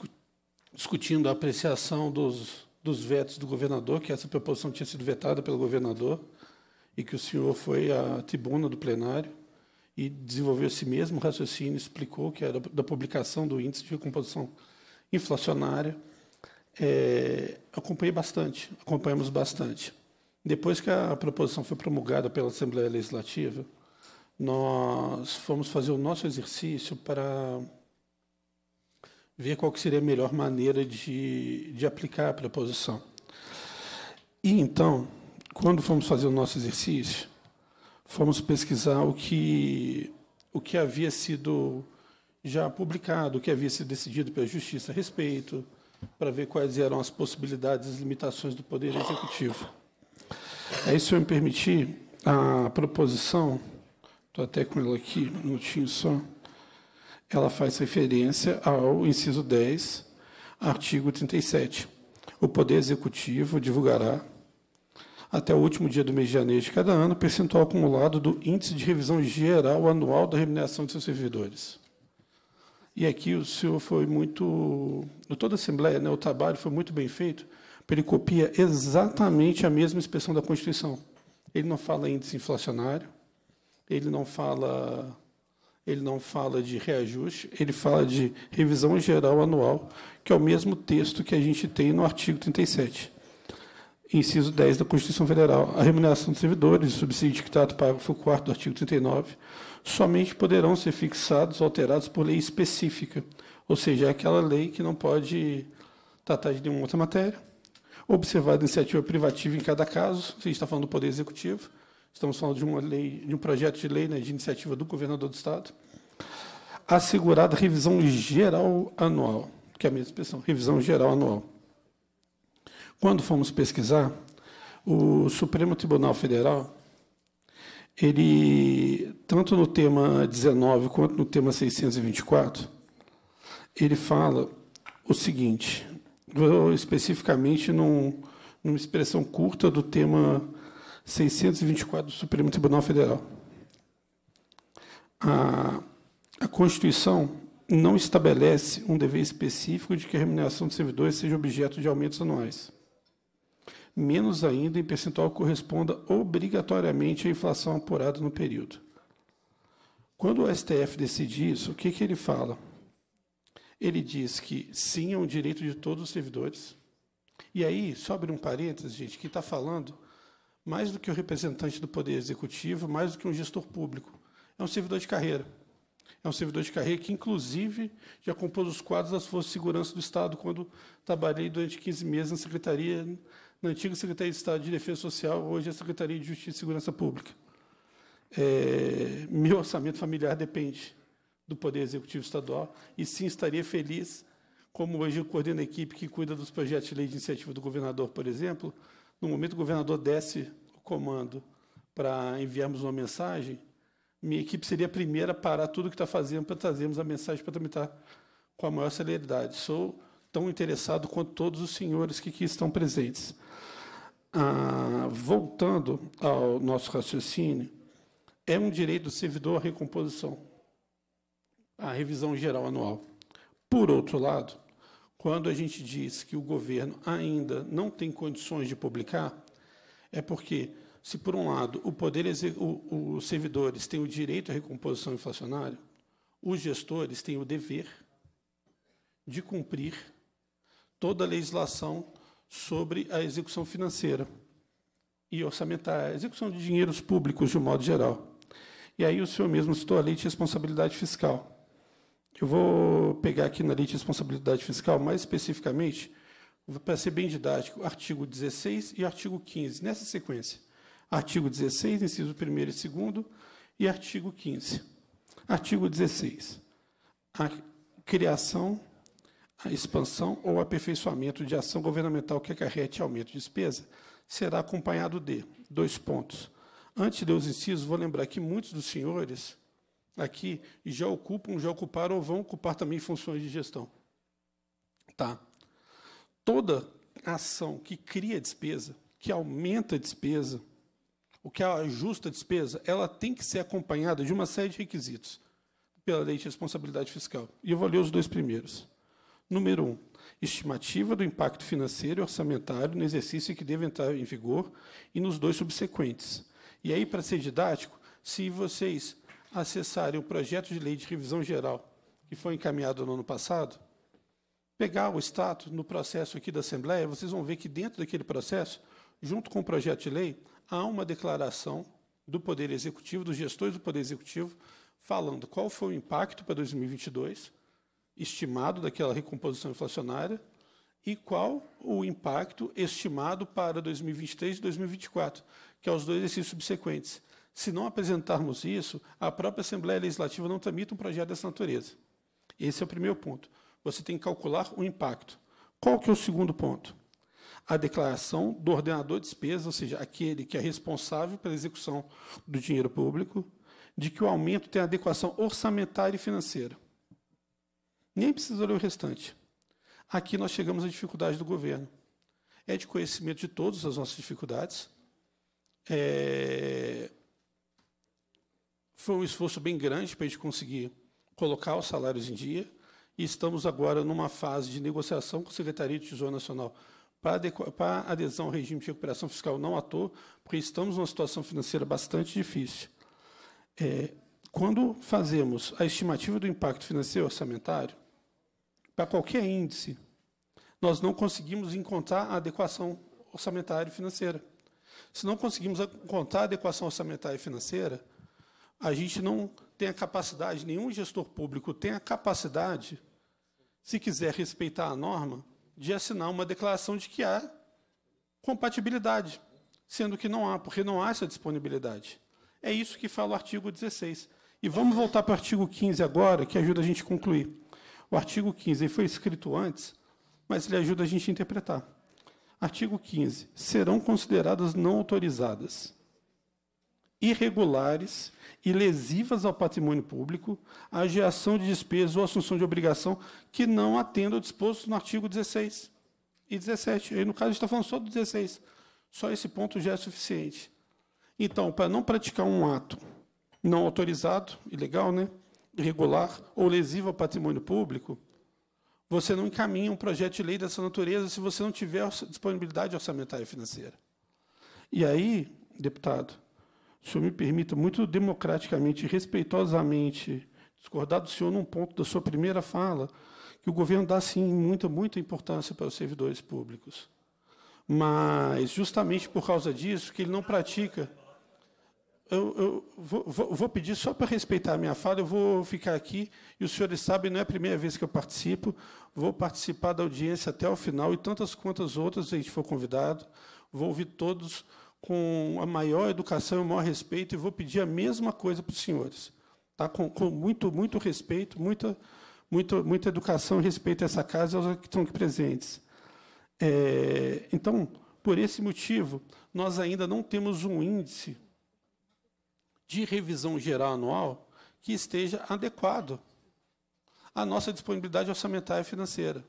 discutindo a apreciação dos, dos vetos do governador, que essa proposição tinha sido vetada pelo governador, e que o senhor foi à tribuna do plenário e desenvolveu esse mesmo raciocínio, explicou que era da publicação do índice de recomposição inflacionária. É, acompanhei bastante, acompanhamos bastante. Depois que a proposição foi promulgada pela Assembleia Legislativa, nós fomos fazer o nosso exercício para ver qual seria a melhor maneira de, de aplicar a proposição. E então, quando fomos fazer o nosso exercício, fomos pesquisar o que, o que havia sido já publicado, o que havia sido decidido pela Justiça a respeito, para ver quais eram as possibilidades e limitações do Poder Executivo. Aí, se eu me permitir, a proposição, estou até com ela aqui, um minutinho só, ela faz referência ao inciso 10, artigo 37. O Poder Executivo divulgará, até o último dia do mês de janeiro de cada ano, o percentual acumulado do Índice de Revisão Geral Anual da Remuneração de seus servidores. E aqui o senhor foi muito. Toda a Assembleia, né, o trabalho foi muito bem feito ele copia exatamente a mesma expressão da Constituição. Ele não fala índice inflacionário, ele não fala ele não fala de reajuste, ele fala de revisão geral anual, que é o mesmo texto que a gente tem no artigo 37. Inciso 10 da Constituição Federal. A remuneração dos servidores, subsídio que trata o parágrafo 4 do artigo 39, somente poderão ser fixados ou alterados por lei específica, ou seja, é aquela lei que não pode tratar de nenhuma outra matéria observada a iniciativa privativa em cada caso. A gente está falando do Poder Executivo, estamos falando de uma lei, de um projeto de lei né, de iniciativa do governador do Estado. Assegurada revisão geral anual, que é a mesma expressão, revisão geral anual. Quando fomos pesquisar, o Supremo Tribunal Federal, ele, tanto no tema 19 quanto no tema 624, ele fala o seguinte: vou especificamente num, numa expressão curta do tema 624 do Supremo Tribunal Federal. A, a Constituição não estabelece um dever específico de que a remuneração dos servidores seja objeto de aumentos anuais. Menos ainda em percentual que corresponda obrigatoriamente à inflação apurada no período. Quando o STF decide isso, o que, que ele fala? ele diz que sim, é um direito de todos os servidores. E aí, só abrir um parênteses, gente, que está falando mais do que o representante do Poder Executivo, mais do que um gestor público. É um servidor de carreira. É um servidor de carreira que, inclusive, já compôs os quadros das Forças de Segurança do Estado quando trabalhei durante 15 meses na Secretaria, na antiga Secretaria de Estado de Defesa Social, hoje é a Secretaria de Justiça e Segurança Pública. É, meu orçamento familiar depende do Poder Executivo Estadual, e sim estaria feliz, como hoje eu coordeno a equipe que cuida dos projetos de lei de iniciativa do governador, por exemplo, no momento que o governador desce o comando para enviarmos uma mensagem, minha equipe seria a primeira a parar tudo o que está fazendo para trazermos a mensagem para tramitar com a maior celeridade. Sou tão interessado quanto todos os senhores que aqui estão presentes. Ah, voltando ao nosso raciocínio, é um direito do servidor a recomposição a revisão geral anual. Por outro lado, quando a gente diz que o governo ainda não tem condições de publicar, é porque, se por um lado o poder o, os servidores têm o direito à recomposição inflacionária, os gestores têm o dever de cumprir toda a legislação sobre a execução financeira e orçamentária, a execução de dinheiros públicos de um modo geral. E aí o senhor mesmo citou a lei de responsabilidade fiscal. Eu vou pegar aqui na lei de responsabilidade fiscal, mais especificamente, para ser bem didático, artigo 16 e artigo 15, nessa sequência. Artigo 16, inciso 1 e 2, e artigo 15. Artigo 16. A criação, a expansão ou aperfeiçoamento de ação governamental que acarrete aumento de despesa será acompanhado de dois pontos. Antes de ler os incisos, vou lembrar que muitos dos senhores aqui e já ocupam, já ocuparam ou vão ocupar também funções de gestão. Tá? Toda ação que cria despesa, que aumenta a despesa, o que ajusta a despesa, ela tem que ser acompanhada de uma série de requisitos pela lei de responsabilidade fiscal. E eu vou ler os dois primeiros. Número um, estimativa do impacto financeiro e orçamentário no exercício que deve entrar em vigor e nos dois subsequentes. E aí, para ser didático, se vocês acessarem o projeto de lei de revisão geral que foi encaminhado no ano passado, pegar o status no processo aqui da Assembleia, vocês vão ver que dentro daquele processo, junto com o projeto de lei, há uma declaração do Poder Executivo, dos gestores do Poder Executivo, falando qual foi o impacto para 2022, estimado daquela recomposição inflacionária, e qual o impacto estimado para 2023 e 2024, que é os dois exercícios subsequentes. Se não apresentarmos isso, a própria Assembleia Legislativa não tramita um projeto dessa natureza. Esse é o primeiro ponto. Você tem que calcular o impacto. Qual que é o segundo ponto? A declaração do ordenador de despesas, ou seja, aquele que é responsável pela execução do dinheiro público, de que o aumento tem adequação orçamentária e financeira. Nem precisa ler o restante. Aqui nós chegamos à dificuldade do governo. É de conhecimento de todas as nossas dificuldades. É, foi um esforço bem grande para a gente conseguir colocar os salários em dia e estamos agora numa fase de negociação com a Secretaria de Tesouro Nacional para adesão ao regime de recuperação fiscal não à toa, porque estamos numa situação financeira bastante difícil. É, quando fazemos a estimativa do impacto financeiro orçamentário, para qualquer índice, nós não conseguimos encontrar a adequação orçamentária e financeira. Se não conseguimos encontrar a adequação orçamentária e financeira, a gente não tem a capacidade, nenhum gestor público tem a capacidade, se quiser respeitar a norma, de assinar uma declaração de que há compatibilidade, sendo que não há, porque não há essa disponibilidade. É isso que fala o artigo 16. E vamos voltar para o artigo 15 agora, que ajuda a gente a concluir. O artigo 15 foi escrito antes, mas ele ajuda a gente a interpretar. Artigo 15. Serão consideradas não autorizadas irregulares e lesivas ao patrimônio público, a geração de despesas ou assunção de obrigação que não atenda o disposto no artigo 16 e 17. aí no caso, a gente está falando só do 16. Só esse ponto já é suficiente. Então, para não praticar um ato não autorizado, ilegal, né, irregular ou lesivo ao patrimônio público, você não encaminha um projeto de lei dessa natureza se você não tiver disponibilidade orçamentária e financeira. E aí, deputado, o senhor me permita, muito democraticamente e respeitosamente, discordar do senhor num ponto da sua primeira fala, que o governo dá, sim, muita, muita importância para os servidores públicos. Mas, justamente por causa disso, que ele não pratica. Eu, eu vou, vou, pedir só para respeitar a minha fala, eu vou ficar aqui, e os senhores sabem, não é a primeira vez que eu participo, vou participar da audiência até o final e tantas quantas outras a gente for convidado, vou ouvir todos com a maior educação e o maior respeito, e vou pedir a mesma coisa para os senhores. Tá? Com, com, muito, muito respeito, muita, muita, muita educação e respeito a essa casa e aos que estão aqui presentes. É, então, por esse motivo, nós ainda não temos um índice de revisão geral anual que esteja adequado à nossa disponibilidade orçamentária e financeira.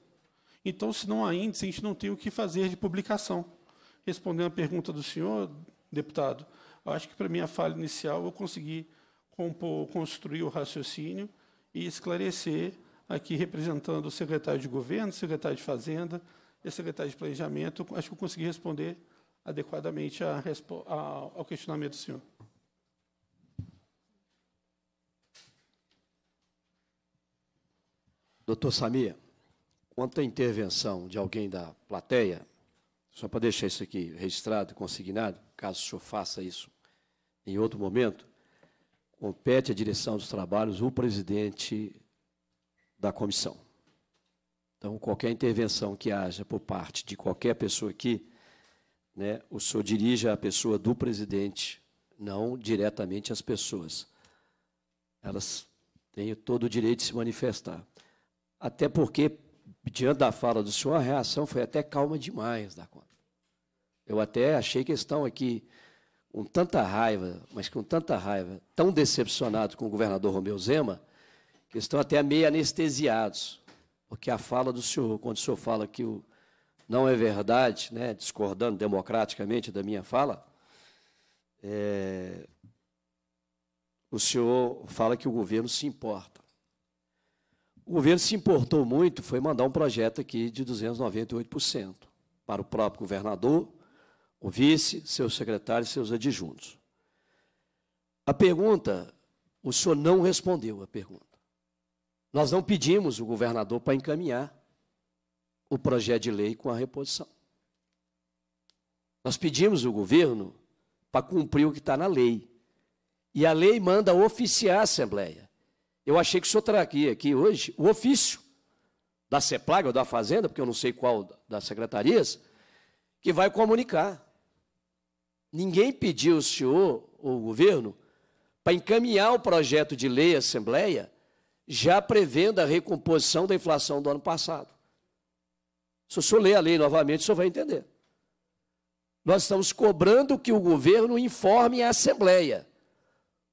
Então, se não há índice, a gente não tem o que fazer de publicação respondendo a pergunta do senhor, deputado, acho que para minha fala inicial eu consegui compor, construir o raciocínio e esclarecer aqui representando o secretário de governo, secretário de fazenda e secretário de planejamento, acho que eu consegui responder adequadamente a, a, ao questionamento do senhor. Doutor Samir, quanto à intervenção de alguém da plateia, só para deixar isso aqui registrado, consignado, caso o senhor faça isso em outro momento, compete à direção dos trabalhos o presidente da comissão. Então, qualquer intervenção que haja por parte de qualquer pessoa aqui, né, o senhor dirija a pessoa do presidente, não diretamente às pessoas. Elas têm todo o direito de se manifestar. Até porque, diante da fala do senhor, a reação foi até calma demais da conta. Eu até achei que estão aqui com tanta raiva, mas com tanta raiva, tão decepcionados com o governador Romeu Zema, que estão até meio anestesiados, porque a fala do senhor, quando o senhor fala que o não é verdade, né, discordando democraticamente da minha fala, é, o senhor fala que o governo se importa. O governo se importou muito, foi mandar um projeto aqui de 298% para o próprio governador o vice, seus secretários, seus adjuntos. A pergunta, o senhor não respondeu a pergunta. Nós não pedimos o governador para encaminhar o projeto de lei com a reposição. Nós pedimos o governo para cumprir o que está na lei. E a lei manda oficiar a Assembleia. Eu achei que o senhor traria aqui hoje o ofício da CEPLAG ou da Fazenda, porque eu não sei qual das secretarias, que vai comunicar Ninguém pediu o senhor, ou o governo, para encaminhar o projeto de lei à Assembleia, já prevendo a recomposição da inflação do ano passado. Se o senhor ler a lei novamente, o senhor vai entender. Nós estamos cobrando que o governo informe a Assembleia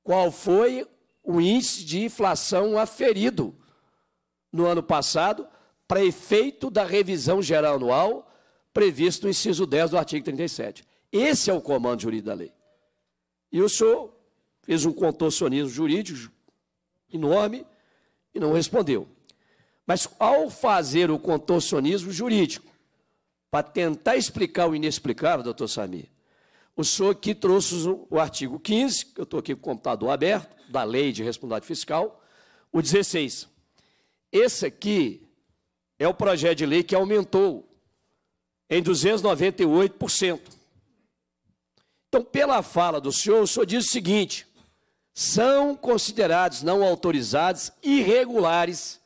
qual foi o índice de inflação aferido no ano passado, para efeito da revisão geral anual previsto no inciso 10 do artigo 37. Esse é o comando jurídico da lei. E o senhor fez um contorcionismo jurídico enorme e não respondeu. Mas ao fazer o contorcionismo jurídico, para tentar explicar o inexplicável, doutor Samir, o senhor aqui trouxe o artigo 15, que eu estou aqui com o computador aberto, da Lei de Responsabilidade Fiscal, o 16. Esse aqui é o projeto de lei que aumentou em 298%. Então, pela fala do senhor, o senhor diz o seguinte: são considerados não autorizados, irregulares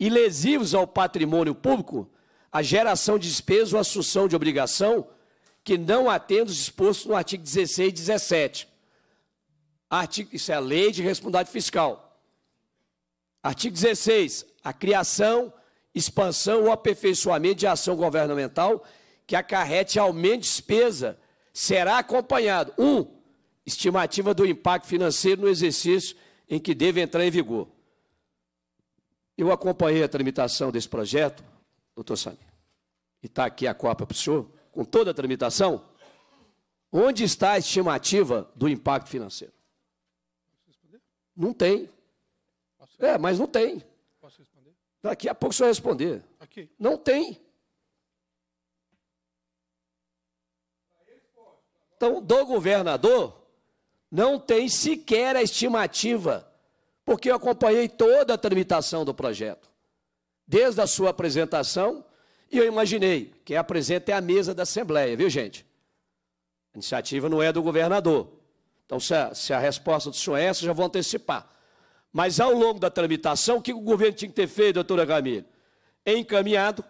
e lesivos ao patrimônio público a geração de despesa ou assunção de obrigação que não atenda os expostos no artigo 16 e 17. Artigo, isso é a Lei de Responsabilidade Fiscal. Artigo 16. A criação, expansão ou aperfeiçoamento de ação governamental que acarrete aumento de despesa será acompanhado. Um, estimativa do impacto financeiro no exercício em que deve entrar em vigor. Eu acompanhei a tramitação desse projeto, doutor Sani, e está aqui a cópia para o senhor, com toda a tramitação. Onde está a estimativa do impacto financeiro? Não tem. É, mas não tem. Daqui a pouco o senhor responder. Não tem. Então, do governador, não tem sequer a estimativa, porque eu acompanhei toda a tramitação do projeto, desde a sua apresentação, e eu imaginei, quem apresenta é a mesa da Assembleia, viu, gente? A iniciativa não é do governador. Então, se a, se a resposta do senhor é essa, já vou antecipar. Mas, ao longo da tramitação, o que o governo tinha que ter feito, doutora Camille? Encaminhado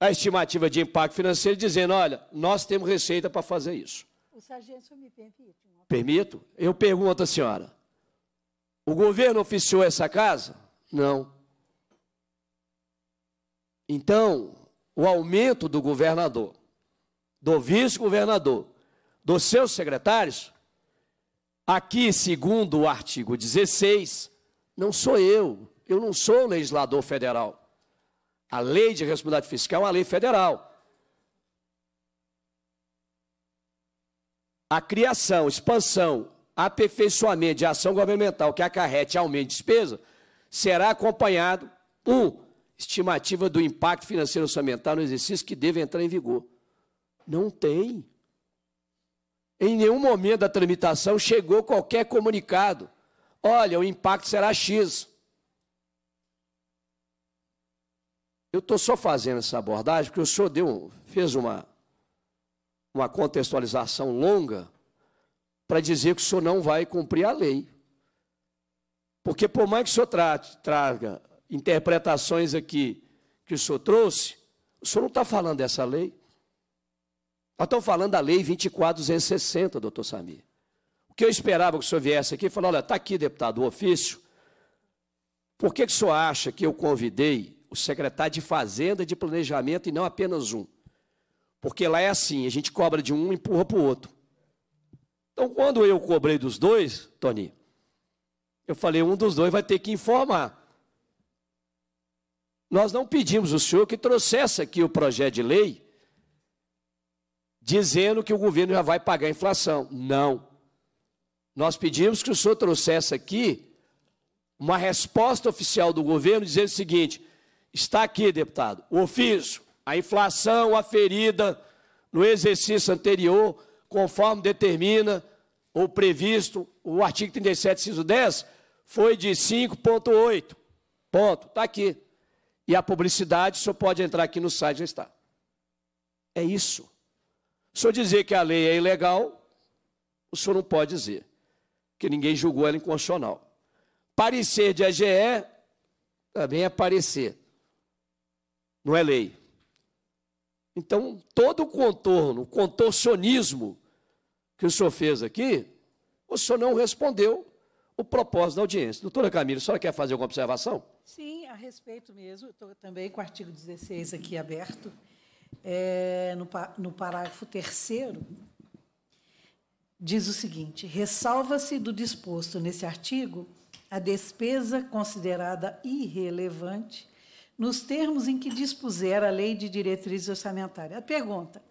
a estimativa de impacto financeiro, dizendo: olha, nós temos receita para fazer isso. O sargento me permite. Uma... Permito? Eu pergunto à senhora: o governo oficiou essa casa? Não. Então, o aumento do governador, do vice-governador, dos seus secretários, aqui, segundo o artigo 16, não sou eu, eu não sou o legislador federal. A lei de responsabilidade fiscal é uma lei federal. A criação, expansão, aperfeiçoamento de ação governamental que acarrete aumento de despesa será acompanhado, um, estimativa do impacto financeiro orçamentário no exercício que deve entrar em vigor. Não tem. Em nenhum momento da tramitação chegou qualquer comunicado. Olha, o impacto será X. Eu estou só fazendo essa abordagem porque o senhor deu, fez uma, uma contextualização longa para dizer que o senhor não vai cumprir a lei. Porque por mais que o senhor trate, traga interpretações aqui que o senhor trouxe, o senhor não está falando dessa lei. Nós estamos falando da lei 2.460, doutor Samir. O que eu esperava que o senhor viesse aqui e falou, olha, está aqui, deputado, o ofício. Por que, que o senhor acha que eu convidei o secretário de Fazenda, de Planejamento e não apenas um. Porque lá é assim, a gente cobra de um e empurra para o outro. Então, quando eu cobrei dos dois, Tony, eu falei, um dos dois vai ter que informar. Nós não pedimos o senhor que trouxesse aqui o projeto de lei dizendo que o governo já vai pagar a inflação. Não. Nós pedimos que o senhor trouxesse aqui uma resposta oficial do governo dizendo o seguinte: Está aqui, deputado, o ofício, a inflação aferida no exercício anterior, conforme determina ou previsto o artigo 37, inciso 10, foi de 5,8. Ponto. Está aqui. E a publicidade, o senhor pode entrar aqui no site, já está. É isso. O senhor dizer que a lei é ilegal, o senhor não pode dizer, que ninguém julgou ela inconstitucional. Parecer de AGE também é parecer não é lei. Então, todo o contorno, o contorcionismo que o senhor fez aqui, o senhor não respondeu o propósito da audiência. Doutora Camila, a senhora quer fazer alguma observação? Sim, a respeito mesmo, estou também com o artigo 16 aqui aberto, é, no, no parágrafo terceiro, diz o seguinte: ressalva-se do disposto nesse artigo a despesa considerada irrelevante nos termos em que dispuser a Lei de Diretrizes Orçamentárias. A pergunta: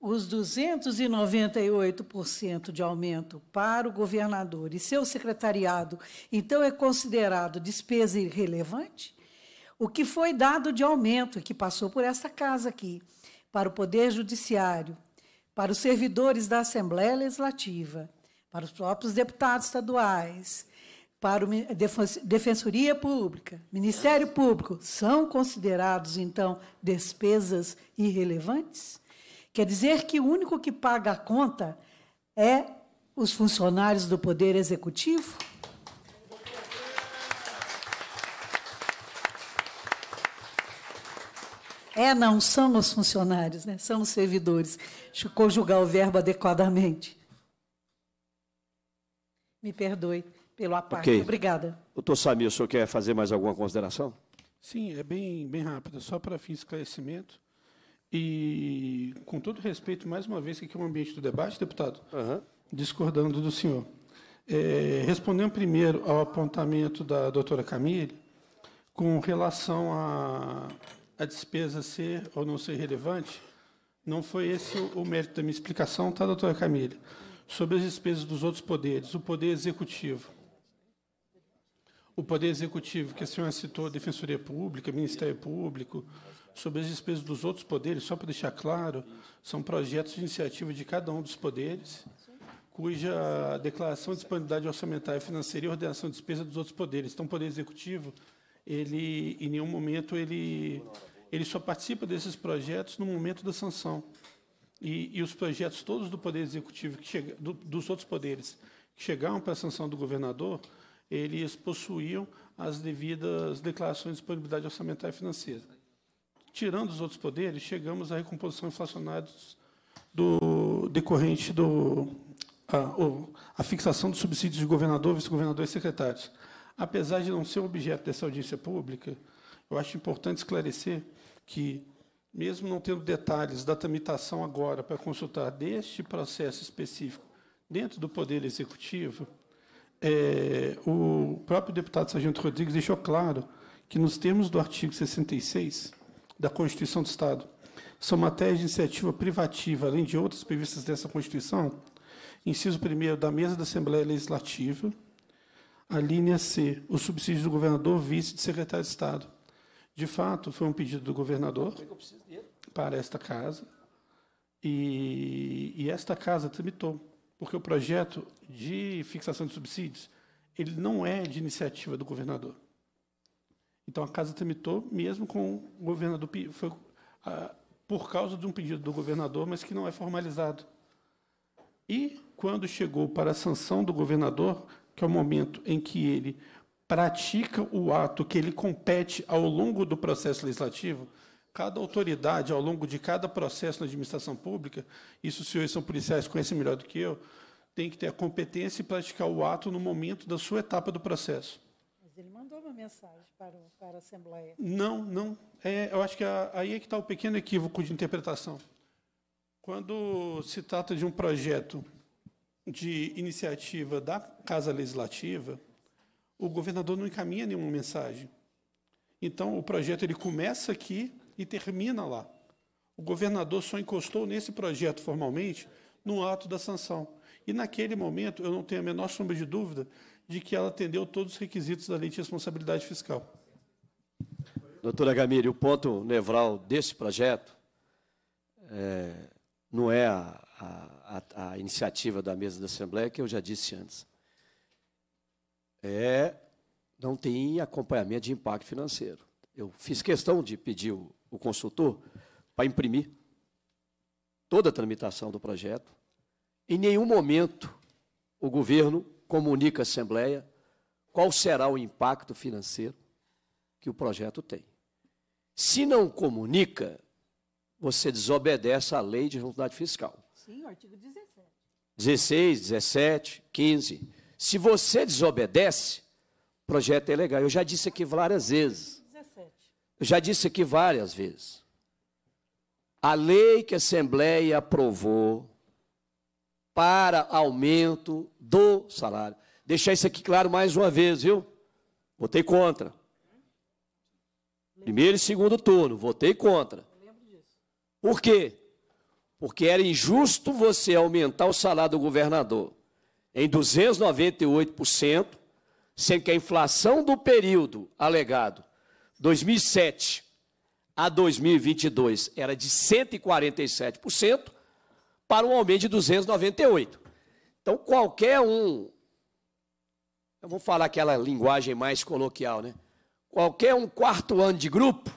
os 298% de aumento para o governador e seu secretariado, então é considerado despesa irrelevante? O que foi dado de aumento, que passou por essa casa aqui, para o Poder Judiciário, para os servidores da Assembleia Legislativa, para os próprios deputados estaduais, para a Defensoria Pública, Ministério Público, são considerados, então, despesas irrelevantes? Quer dizer que o único que paga a conta é os funcionários do Poder Executivo? É, não são os funcionários, né? são os servidores. Deixa eu conjugar o verbo adequadamente. Me perdoe pelo APAC. Okay. Obrigada. Doutor Samir, o senhor quer fazer mais alguma consideração? Sim, é bem, bem só para fim de esclarecimento. E, com todo respeito, mais uma vez, que aqui é o um ambiente do debate, deputado, uhum. discordando do senhor. É, respondendo primeiro ao apontamento da doutora Camille, com relação a, a despesa ser ou não ser relevante, não foi esse o, o mérito da minha explicação, tá, doutora Camille? Sobre as despesas dos outros poderes, o poder executivo o Poder Executivo, que a senhora citou, Defensoria Pública, Ministério Público, sobre as despesas dos outros poderes, só para deixar claro, são projetos de iniciativa de cada um dos poderes, cuja declaração de disponibilidade orçamentária financeira e ordenação de despesa dos outros poderes. Então, o Poder Executivo, ele, em nenhum momento, ele, ele só participa desses projetos no momento da sanção. E, e os projetos todos do Poder Executivo, que chega, do, dos outros poderes, que chegaram para a sanção do governador, eles possuíam as devidas declarações de disponibilidade orçamentária e financeira. Tirando os outros poderes, chegamos à recomposição inflacionária do decorrente do a, a fixação dos subsídios de governador, vice-governador e secretários. Apesar de não ser objeto dessa audiência pública, eu acho importante esclarecer que mesmo não tendo detalhes da tramitação agora para consultar deste processo específico dentro do Poder Executivo, é, o próprio deputado Sargento Rodrigues deixou claro que, nos termos do artigo 66 da Constituição do Estado, são matérias de iniciativa privativa, além de outras previstas dessa Constituição, inciso 1 da mesa da Assembleia Legislativa, a linha C, o subsídio do governador, vice de secretário de Estado. De fato, foi um pedido do governador é para esta casa, e, e esta casa tramitou, porque o projeto de fixação de subsídios, ele não é de iniciativa do governador. Então a casa tramitou mesmo com o governador foi, ah, por causa de um pedido do governador, mas que não é formalizado. E quando chegou para a sanção do governador, que é o momento em que ele pratica o ato que ele compete ao longo do processo legislativo, cada autoridade, ao longo de cada processo na administração pública, isso os senhores são policiais conhecem melhor do que eu, tem que ter a competência e praticar o ato no momento da sua etapa do processo. Mas ele mandou uma mensagem para, o, para a Assembleia. Não, não. É, eu acho que a, aí é que está o pequeno equívoco de interpretação. Quando se trata de um projeto de iniciativa da Casa Legislativa, o governador não encaminha nenhuma mensagem. Então, o projeto ele começa aqui e termina lá. O governador só encostou nesse projeto formalmente no ato da sanção. E naquele momento, eu não tenho a menor sombra de dúvida de que ela atendeu todos os requisitos da lei de responsabilidade fiscal. Doutora Gamiri, o ponto nevral desse projeto é, não é a, a, a, iniciativa da mesa da Assembleia, que eu já disse antes. É, não tem acompanhamento de impacto financeiro. Eu fiz questão de pedir o, o consultor para imprimir toda a tramitação do projeto, em nenhum momento o governo comunica à Assembleia qual será o impacto financeiro que o projeto tem. Se não comunica, você desobedece à lei de responsabilidade fiscal. Sim, artigo 17. 16, 17, 15. Se você desobedece, o projeto é legal. Eu já disse aqui várias vezes. Eu já disse aqui várias vezes. A lei que a Assembleia aprovou para aumento do salário. Deixar isso aqui claro mais uma vez, viu? Votei contra. Primeiro e segundo turno, votei contra. Por quê? Porque era injusto você aumentar o salário do governador em 298%, sendo que a inflação do período alegado 2007 a 2022 era de 147%, para um aumento de 298. Então, qualquer um, eu vou falar aquela linguagem mais coloquial, né? Qualquer um quarto ano de grupo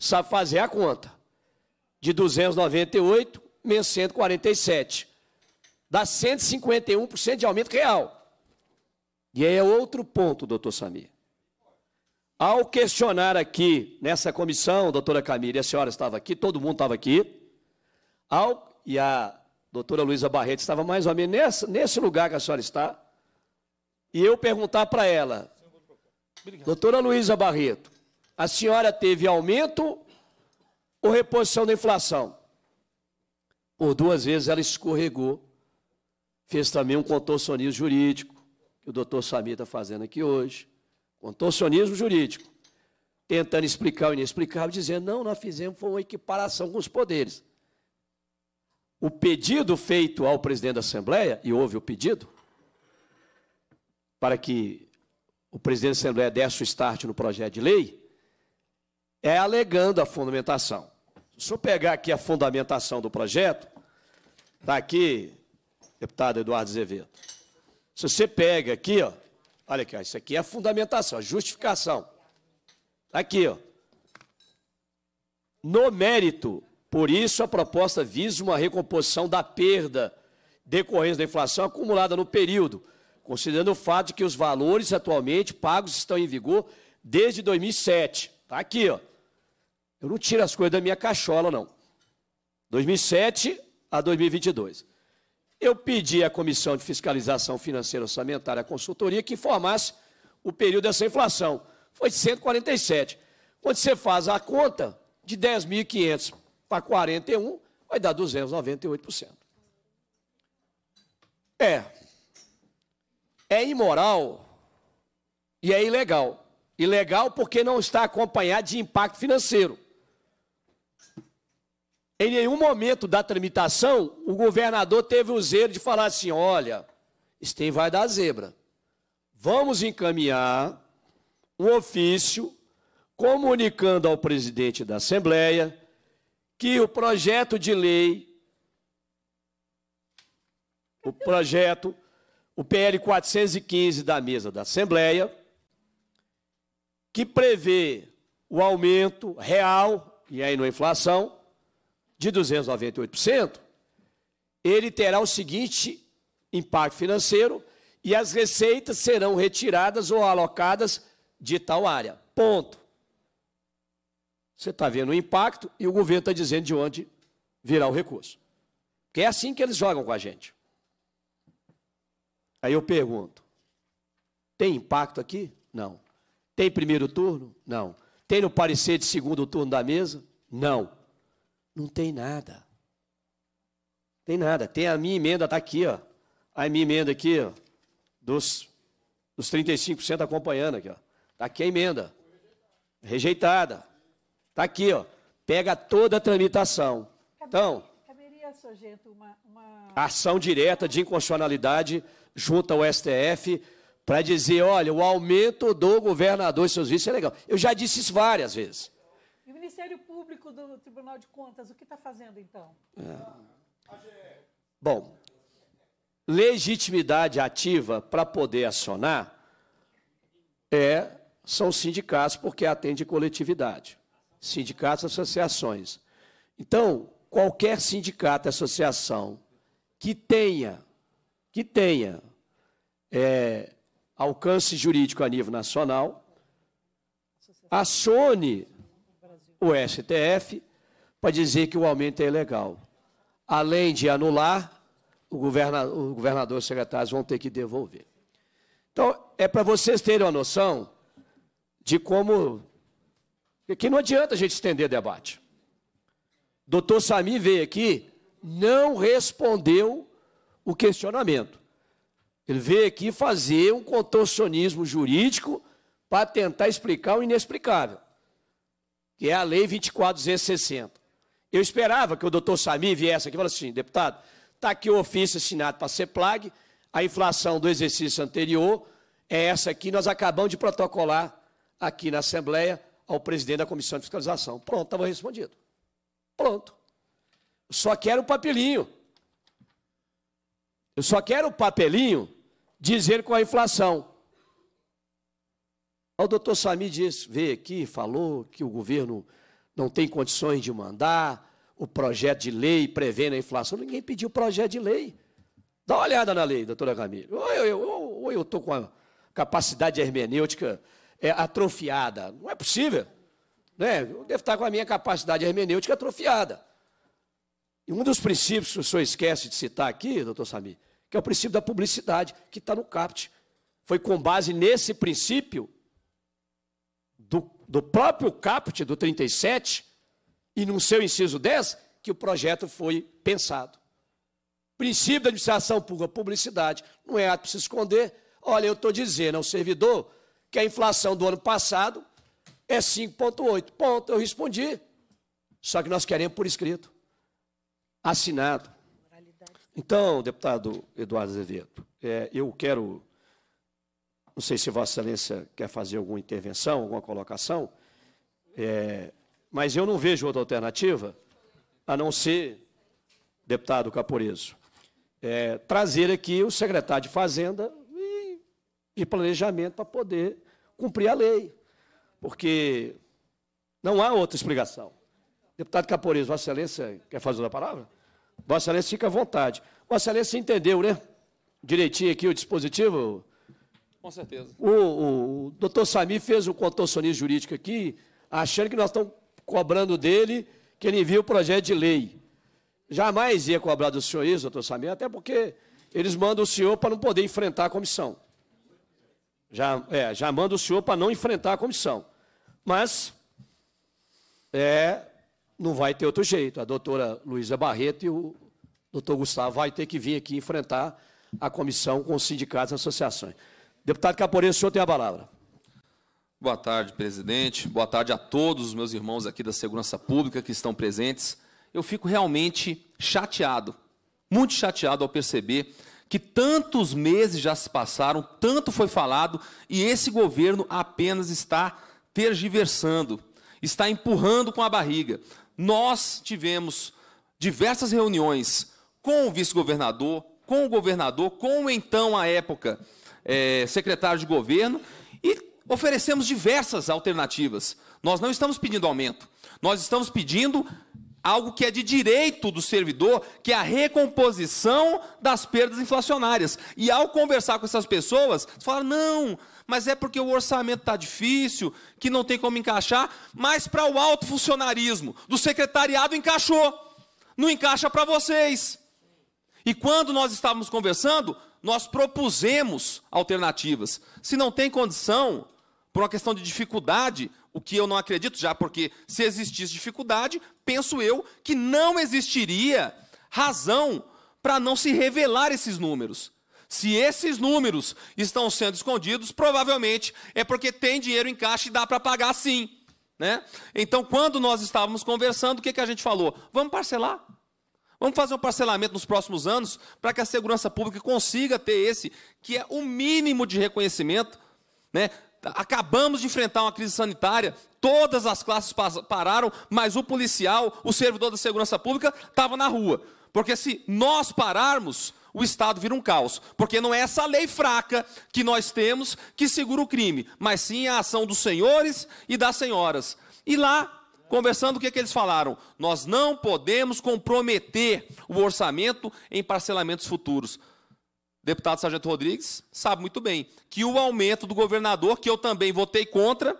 sabe fazer a conta. De 298 menos 147. Dá 151% de aumento real. E aí é outro ponto, doutor Samir. Ao questionar aqui, nessa comissão, doutora Camila, e a senhora estava aqui, todo mundo estava aqui, ao e a doutora Luísa Barreto estava mais ou menos nesse lugar que a senhora está, e eu perguntar para ela, doutora Luísa Barreto, a senhora teve aumento ou reposição da inflação? Por duas vezes ela escorregou, fez também um contorcionismo jurídico, que o doutor Samir está fazendo aqui hoje, contorcionismo jurídico, tentando explicar o inexplicável, dizendo, não, nós fizemos foi uma equiparação com os poderes o pedido feito ao presidente da Assembleia, e houve o pedido, para que o presidente da Assembleia desse o start no projeto de lei, é alegando a fundamentação. Se eu pegar aqui a fundamentação do projeto, está aqui, deputado Eduardo Azevedo. Se você pega aqui, ó, olha aqui, ó, isso aqui é a fundamentação, a justificação. Tá aqui, ó. No mérito, por isso, a proposta visa uma recomposição da perda decorrente da inflação acumulada no período, considerando o fato de que os valores atualmente pagos estão em vigor desde 2007. Está aqui, ó. Eu não tiro as coisas da minha cachola, não. 2007 a 2022. Eu pedi à Comissão de Fiscalização Financeira Orçamentária, a consultoria, que informasse o período dessa inflação. Foi de 147. Quando você faz a conta de 10.500 para 41, vai dar 298%. É. É imoral e é ilegal. Ilegal porque não está acompanhado de impacto financeiro. Em nenhum momento da tramitação, o governador teve o zelo de falar assim: olha, isso tem vai dar zebra. Vamos encaminhar um ofício comunicando ao presidente da Assembleia, que o projeto de lei, o projeto, o PL 415 da mesa da Assembleia, que prevê o aumento real, e aí na é inflação, de 298%, ele terá o seguinte impacto financeiro e as receitas serão retiradas ou alocadas de tal área. Ponto. Você está vendo o impacto e o governo está dizendo de onde virá o recurso. Porque é assim que eles jogam com a gente. Aí eu pergunto: tem impacto aqui? Não. Tem primeiro turno? Não. Tem no parecer de segundo turno da mesa? Não. Não tem nada. Tem nada. Tem a minha emenda, está aqui, ó. A minha emenda aqui, ó. Dos, dos 35% acompanhando aqui, ó. Está aqui a emenda. Rejeitada. Está aqui, ó. Pega toda a tramitação. então. Caberia, Sargento, uma, uma. Ação direta de inconstitucionalidade junto ao STF para dizer: olha, o aumento do governador e seus vícios é legal. Eu já disse isso várias vezes. E o Ministério Público do Tribunal de Contas, o que está fazendo então? É. Bom, legitimidade ativa para poder acionar é, são sindicatos porque atende coletividade sindicatos associações. Então, qualquer sindicato associação que tenha, que tenha é, alcance jurídico a nível nacional, acione o STF para dizer que o aumento é ilegal. Além de anular, o, o governador e os secretários vão ter que devolver. Então, é para vocês terem uma noção de como Aqui não adianta a gente estender debate. Doutor Sami veio aqui, não respondeu o questionamento. Ele veio aqui fazer um contorcionismo jurídico para tentar explicar o inexplicável, que é a Lei 2460. Eu esperava que o doutor Sami viesse aqui e falasse assim, deputado, está aqui o ofício assinado para a CEPLAG, a inflação do exercício anterior é essa aqui, nós acabamos de protocolar aqui na Assembleia ao presidente da comissão de fiscalização. Pronto, estava respondido. Pronto. Eu só quero o papelinho. Eu só quero o papelinho dizer com é a inflação. O doutor Sami disse, veio aqui, falou que o governo não tem condições de mandar o projeto de lei prevendo a inflação. Ninguém pediu projeto de lei. Dá uma olhada na lei, doutora Camila. Ou eu estou com a capacidade hermenêutica é, atrofiada. Não é possível. Né? Eu devo estar com a minha capacidade hermenêutica atrofiada. E um dos princípios que o senhor esquece de citar aqui, doutor Samir, que é o princípio da publicidade, que está no CAPT. Foi com base nesse princípio do, do próprio CAPT do 37 e no seu inciso 10 que o projeto foi pensado. Princípio da administração pública, publicidade. Não é ato para se esconder. Olha, eu estou dizendo ao servidor que a inflação do ano passado é 5,8. Ponto, eu respondi. Só que nós queremos por escrito, assinado. Então, deputado Eduardo Azevedo, é, eu quero. Não sei se Vossa Excelência quer fazer alguma intervenção, alguma colocação, é, mas eu não vejo outra alternativa a não ser, deputado Caporeso, é, trazer aqui o secretário de Fazenda, de planejamento para poder cumprir a lei. Porque não há outra explicação. Deputado Caporiz, Vossa Excelência quer fazer a palavra? Vossa Excelência fica à vontade. Vossa Excelência entendeu, né? Direitinho aqui o dispositivo. Com certeza. O, o, o doutor Samir fez o contorcionismo jurídico aqui, achando que nós estamos cobrando dele que ele envie o projeto de lei. Jamais ia cobrar do senhor isso, doutor Samir, até porque eles mandam o senhor para não poder enfrentar a comissão. Já, é, já manda o senhor para não enfrentar a comissão. Mas é, não vai ter outro jeito. A doutora Luísa Barreto e o doutor Gustavo vai ter que vir aqui enfrentar a comissão com os sindicatos e associações. Deputado Caporeiro, o senhor tem a palavra. Boa tarde, presidente. Boa tarde a todos os meus irmãos aqui da Segurança Pública que estão presentes. Eu fico realmente chateado, muito chateado ao perceber que tantos meses já se passaram, tanto foi falado, e esse governo apenas está tergiversando, está empurrando com a barriga. Nós tivemos diversas reuniões com o vice-governador, com o governador, com o então, à época, é, secretário de governo, e oferecemos diversas alternativas. Nós não estamos pedindo aumento, nós estamos pedindo algo que é de direito do servidor, que é a recomposição das perdas inflacionárias. E ao conversar com essas pessoas, você fala: não, mas é porque o orçamento está difícil, que não tem como encaixar, mas para o alto funcionarismo do secretariado encaixou. Não encaixa para vocês. E quando nós estávamos conversando, nós propusemos alternativas. Se não tem condição, por uma questão de dificuldade, o que eu não acredito já, porque se existisse dificuldade, penso eu que não existiria razão para não se revelar esses números. Se esses números estão sendo escondidos, provavelmente é porque tem dinheiro em caixa e dá para pagar sim. Né? Então, quando nós estávamos conversando, o que, que a gente falou? Vamos parcelar? Vamos fazer um parcelamento nos próximos anos para que a segurança pública consiga ter esse, que é o mínimo de reconhecimento, né? acabamos de enfrentar uma crise sanitária, todas as classes pararam, mas o policial, o servidor da segurança pública, estava na rua. Porque se nós pararmos, o Estado vira um caos. Porque não é essa lei fraca que nós temos que segura o crime, mas sim a ação dos senhores e das senhoras. E lá conversando, o que, é que, eles falaram? Nós não podemos comprometer o orçamento em parcelamentos futuros deputado Sargento Rodrigues sabe muito bem que o aumento do governador, que eu também votei contra,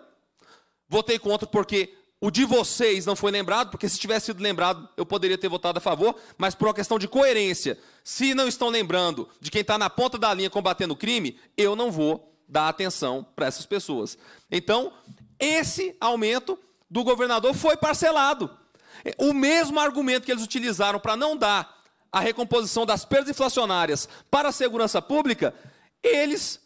votei contra porque o de vocês não foi lembrado, porque se tivesse sido lembrado, eu poderia ter votado a favor, mas por uma questão de coerência, se não estão lembrando de quem está na ponta da linha combatendo o crime, eu não vou dar atenção para essas pessoas. Então, esse aumento do governador foi parcelado. O mesmo argumento que eles utilizaram para não dar a recomposição das perdas inflacionárias para a segurança pública, eles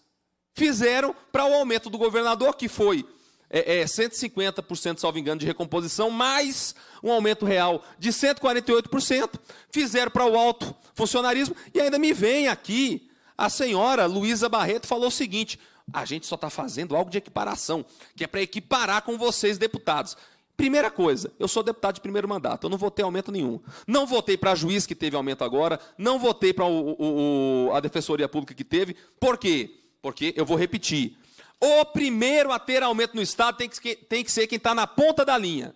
fizeram para o aumento do governador, que foi é, é, 150%, salvo engano, de recomposição, mais um aumento real de 148%, fizeram para o alto funcionarismo, e ainda me vem aqui a senhora Luísa Barreto falou o seguinte: a gente só está fazendo algo de equiparação, que é para equiparar com vocês, deputados. Primeira coisa, eu sou deputado de primeiro mandato, eu não votei aumento nenhum. Não votei para juiz que teve aumento agora, não votei para a Defensoria Pública que teve. Por quê? Porque, eu vou repetir, o primeiro a ter aumento no Estado tem que, tem que ser quem está na ponta da linha.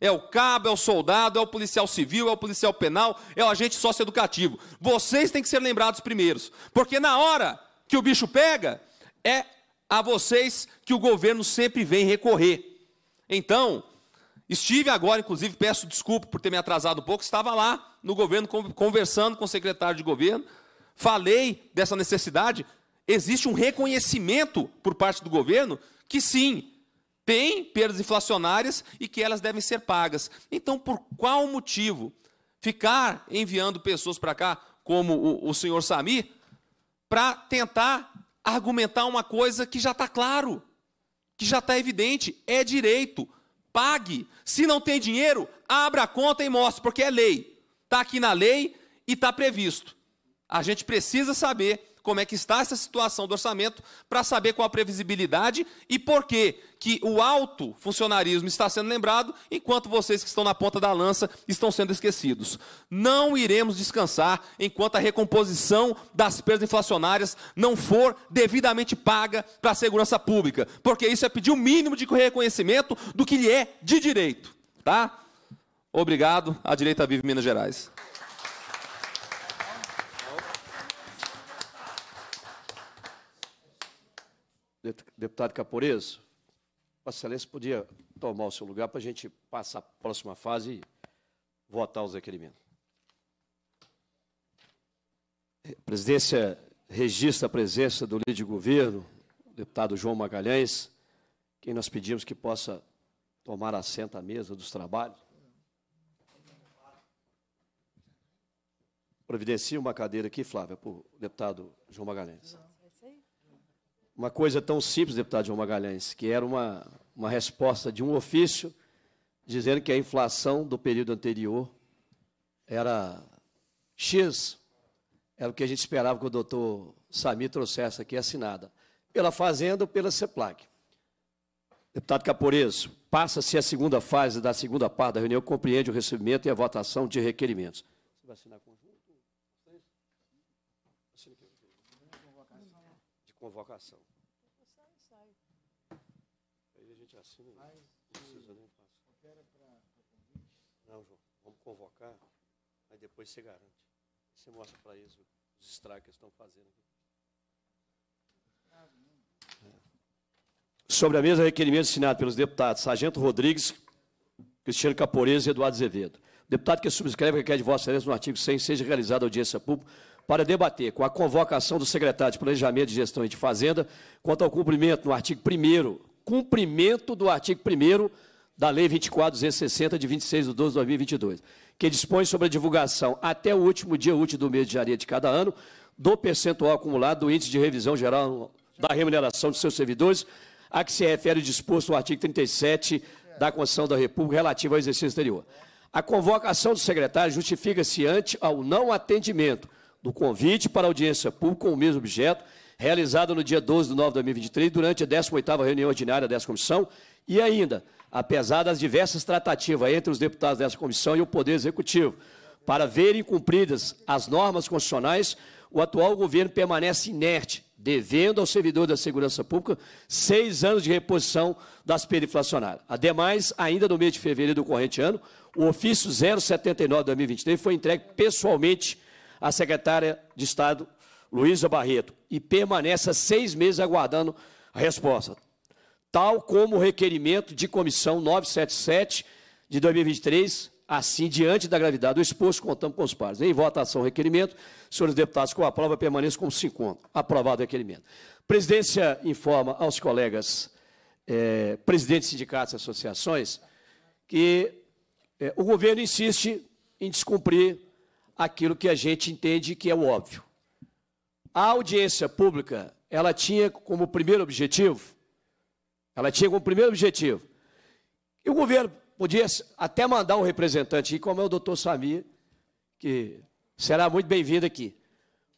É o cabo, é o soldado, é o policial civil, é o policial penal, é o agente socioeducativo. Vocês têm que ser lembrados primeiros. Porque na hora que o bicho pega, é a vocês que o governo sempre vem recorrer. Então, Estive agora, inclusive, peço desculpa por ter me atrasado um pouco, estava lá no governo conversando com o secretário de governo, falei dessa necessidade. Existe um reconhecimento por parte do governo que sim, tem perdas inflacionárias e que elas devem ser pagas. Então, por qual motivo ficar enviando pessoas para cá, como o, o senhor Sami, para tentar argumentar uma coisa que já está claro, que já está evidente, é direito pague. Se não tem dinheiro, abra a conta e mostre, porque é lei. Está aqui na lei e está previsto. A gente precisa saber como é que está essa situação do orçamento, para saber qual a previsibilidade e por que, que o alto funcionarismo está sendo lembrado, enquanto vocês que estão na ponta da lança estão sendo esquecidos. Não iremos descansar enquanto a recomposição das perdas inflacionárias não for devidamente paga para a segurança pública, porque isso é pedir o mínimo de reconhecimento do que lhe é de direito. Tá? Obrigado. A direita vive Minas Gerais. deputado Caporeso, Vossa Excelência podia tomar o seu lugar para a gente passar a próxima fase e votar os requerimentos. A é, presidência registra a presença do líder de governo, o deputado João Magalhães, quem nós pedimos que possa tomar assento à mesa dos trabalhos. Providencia uma cadeira aqui, Flávia, para o deputado João Magalhães uma coisa tão simples, deputado João Magalhães, que era uma, uma resposta de um ofício dizendo que a inflação do período anterior era X, era o que a gente esperava que o doutor Samir trouxesse aqui assinada, pela Fazenda ou pela CEPLAC. Deputado Caporeso, passa-se a segunda fase da segunda parte da reunião, compreende o recebimento e a votação de requerimentos. Você vai assinar com convocação. Sai, sai. Aí a gente assina. não precisa nem passar. Qualquer para convite? Não, João. Vamos convocar, aí depois você garante. Você mostra para eles os estragos que estão fazendo aqui. É. Sobre a mesa, requerimento assinado pelos deputados Sargento Rodrigues, Cristiano Caporez e Eduardo Zevedo. deputado que subscreve requer de Vossa Excelência no artigo 100 seja realizada audiência pública para debater com a convocação do secretário de Planejamento, Gestão e de Fazenda quanto ao cumprimento no artigo 1 cumprimento do artigo 1 da Lei 24.260, de 26 de 12 de 2022, que dispõe sobre a divulgação até o último dia útil do mês de janeiro de cada ano do percentual acumulado do Índice de Revisão Geral da Remuneração dos seus servidores, a que se refere o disposto no artigo 37 da Constituição da República relativo ao exercício anterior. A convocação do secretário justifica-se ante ao não atendimento do convite para audiência pública com o mesmo objeto, realizada no dia 12 de nove de 2023, durante a 18ª reunião ordinária dessa comissão, e ainda, apesar das diversas tratativas entre os deputados dessa comissão e o Poder Executivo, para verem cumpridas as normas constitucionais, o atual governo permanece inerte, devendo ao servidor da segurança pública seis anos de reposição das periflacionárias. Ademais, ainda no mês de fevereiro do corrente ano, o ofício 079-2023 foi entregue pessoalmente a secretária de Estado, Luísa Barreto, e permanece há seis meses aguardando a resposta, tal como o requerimento de comissão 977 de 2023, assim, diante da gravidade do exposto, contamos com os pares. Em votação, requerimento. Senhores deputados, com a prova, permaneçam como se encontram. Aprovado o requerimento. Presidência informa aos colegas é, presidentes de sindicatos e associações que é, o governo insiste em descumprir aquilo que a gente entende que é o óbvio. A audiência pública, ela tinha como primeiro objetivo, ela tinha como primeiro objetivo, e o governo podia até mandar um representante, como é o doutor Samir, que será muito bem-vindo aqui.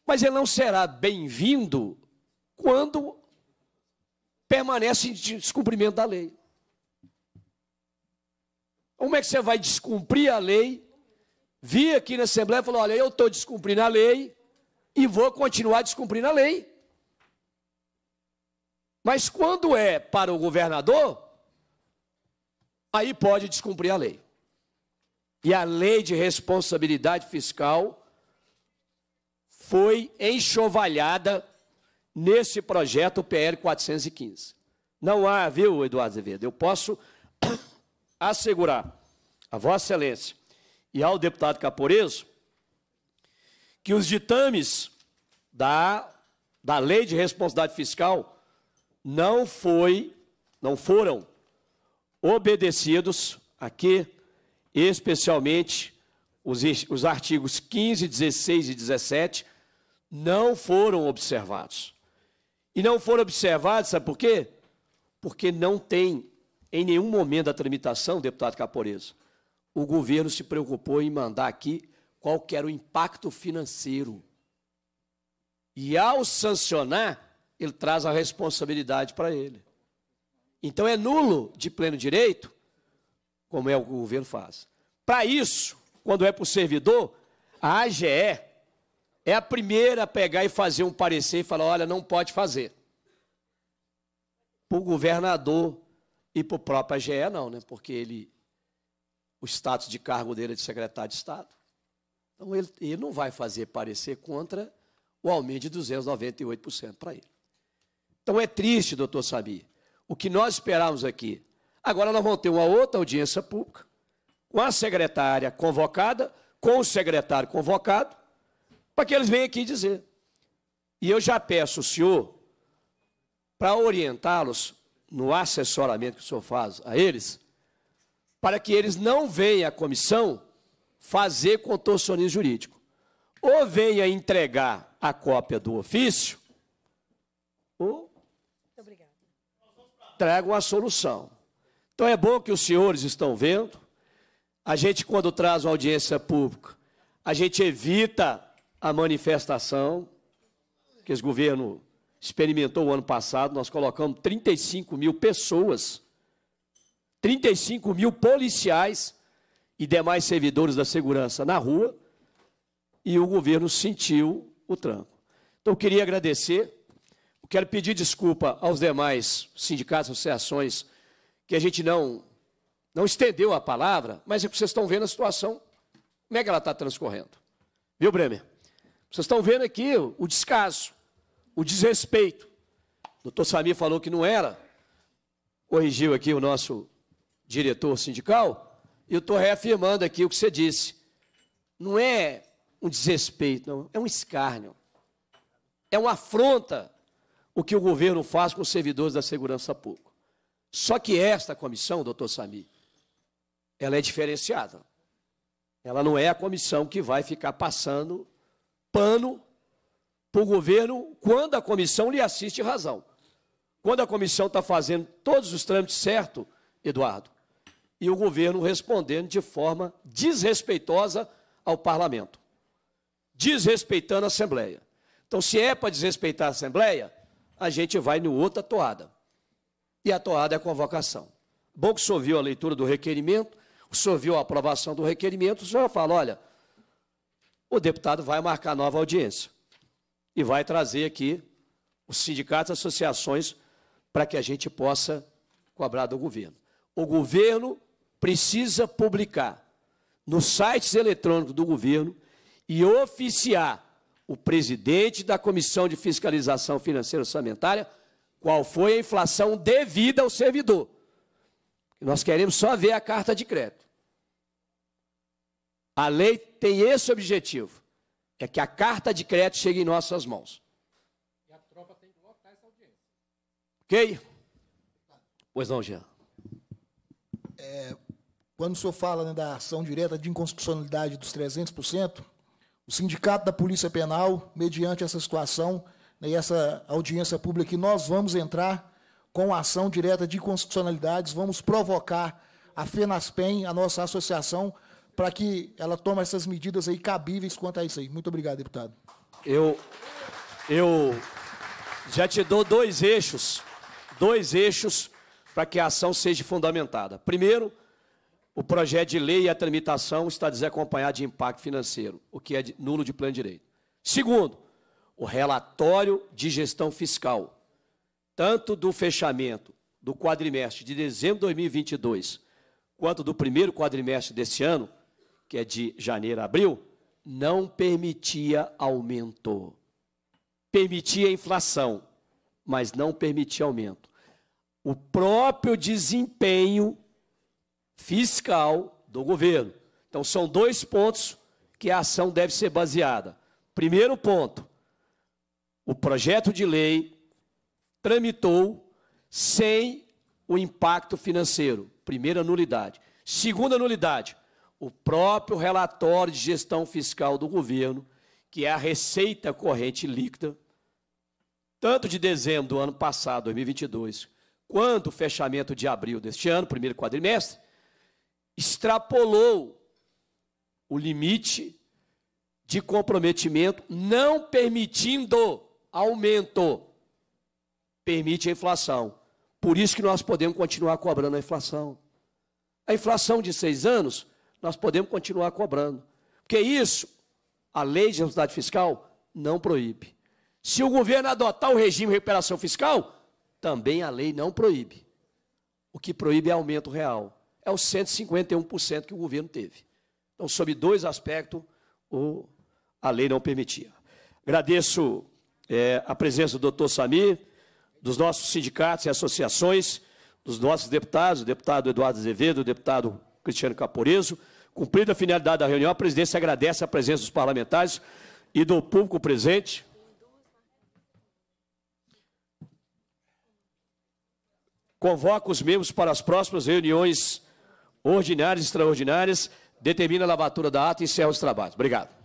Mas ele não será bem-vindo quando permanece em descumprimento da lei. Como é que você vai descumprir a lei vi aqui na Assembleia e falou: olha, eu estou descumprindo a lei e vou continuar descumprindo a lei. Mas quando é para o governador, aí pode descumprir a lei. E a lei de responsabilidade fiscal foi enxovalhada nesse projeto PL 415. Não há, viu, Eduardo Azevedo? Eu posso assegurar a Vossa Excelência e ao deputado Caporeso que os ditames da, da Lei de Responsabilidade Fiscal não, foi, não foram obedecidos aqui, especialmente os, os artigos 15, 16 e 17, não foram observados. E não foram observados, sabe por quê? Porque não tem, em nenhum momento da tramitação, deputado Caporeso, o governo se preocupou em mandar aqui qual que era o impacto financeiro. E ao sancionar, ele traz a responsabilidade para ele. Então é nulo de pleno direito, como é o que o governo faz. Para isso, quando é para o servidor, a AGE é a primeira a pegar e fazer um parecer e falar: olha, não pode fazer. Para o governador e para o próprio AGE, não, né? Porque ele o status de cargo dele é de secretário de Estado. Então, ele, ele não vai fazer parecer contra o aumento de 298% para ele. Então, é triste, doutor Sabi, o que nós esperávamos aqui. Agora, nós vamos ter uma outra audiência pública, com a secretária convocada, com o secretário convocado, para que eles venham aqui dizer. E eu já peço o senhor para orientá-los no assessoramento que o senhor faz a eles, para que eles não venham à comissão fazer contorcionismo jurídico. Ou venha entregar a cópia do ofício, ou tragam a solução. Então é bom que os senhores estão vendo. A gente, quando traz uma audiência pública, a gente evita a manifestação que esse governo experimentou o ano passado. Nós colocamos 35 mil pessoas 35 mil policiais e demais servidores da segurança na rua e o governo sentiu o tranco. Então, eu queria agradecer, eu quero pedir desculpa aos demais sindicatos, associações, que a gente não, não estendeu a palavra, mas é que vocês estão vendo a situação, como é que ela está transcorrendo. Viu, Bremer? Vocês estão vendo aqui o descaso, o desrespeito. O doutor Samir falou que não era, corrigiu aqui o nosso diretor sindical, eu estou reafirmando aqui o que você disse. Não é um desrespeito, não, é um escárnio. É uma afronta o que o governo faz com os servidores da segurança pública. Só que esta comissão, doutor Sami, ela é diferenciada. Ela não é a comissão que vai ficar passando pano para o governo quando a comissão lhe assiste razão. Quando a comissão está fazendo todos os trâmites certo, Eduardo, e o governo respondendo de forma desrespeitosa ao parlamento, desrespeitando a Assembleia. Então, se é para desrespeitar a Assembleia, a gente vai no outra toada. E a toada é a convocação. Bom que o senhor viu a leitura do requerimento, o senhor viu a aprovação do requerimento, o senhor fala, olha, o deputado vai marcar nova audiência e vai trazer aqui os sindicatos e associações para que a gente possa cobrar do governo. O governo precisa publicar nos sites eletrônicos do governo e oficiar o presidente da Comissão de Fiscalização Financeira Orçamentária qual foi a inflação devida ao servidor. Nós queremos só ver a carta de crédito. A lei tem esse objetivo, é que a carta de crédito chegue em nossas mãos. E a tropa tem que lotar essa audiência. Ok? Pois não, Jean. É, quando o senhor fala né, da ação direta de inconstitucionalidade dos 300%, o Sindicato da Polícia Penal, mediante essa situação né, e essa audiência pública, que nós vamos entrar com a ação direta de inconstitucionalidades, vamos provocar a FENASPEN, a nossa associação, para que ela tome essas medidas aí cabíveis quanto a isso aí. Muito obrigado, deputado. Eu, eu já te dou dois eixos, dois eixos para que a ação seja fundamentada. Primeiro, o projeto de lei e a tramitação está desacompanhado de impacto financeiro, o que é nulo de plano de direito. Segundo, o relatório de gestão fiscal, tanto do fechamento do quadrimestre de dezembro de 2022, quanto do primeiro quadrimestre deste ano, que é de janeiro a abril, não permitia aumento. Permitia inflação, mas não permitia aumento. O próprio desempenho fiscal do governo. Então, são dois pontos que a ação deve ser baseada. Primeiro ponto: o projeto de lei tramitou sem o impacto financeiro. Primeira nulidade. Segunda nulidade: o próprio relatório de gestão fiscal do governo, que é a receita corrente líquida, tanto de dezembro do ano passado, 2022, quanto o fechamento de abril deste ano, primeiro quadrimestre, extrapolou o limite de comprometimento, não permitindo aumento. Permite a inflação. Por isso que nós podemos continuar cobrando a inflação. A inflação de seis anos, nós podemos continuar cobrando. Porque isso, a lei de responsabilidade fiscal não proíbe. Se o governo adotar o regime de recuperação fiscal, também a lei não proíbe. O que proíbe é aumento real é os 151% que o governo teve. Então, sob dois aspectos, o, a lei não permitia. Agradeço é, a presença do doutor Samir, dos nossos sindicatos e associações, dos nossos deputados, o deputado Eduardo Azevedo, o deputado Cristiano Caporeso. Cumprida a finalidade da reunião, a presidência agradece a presença dos parlamentares e do público presente. Convoco os membros para as próximas reuniões ordinárias e extraordinárias, determina a lavatura da ata e encerra os trabalhos. Obrigado.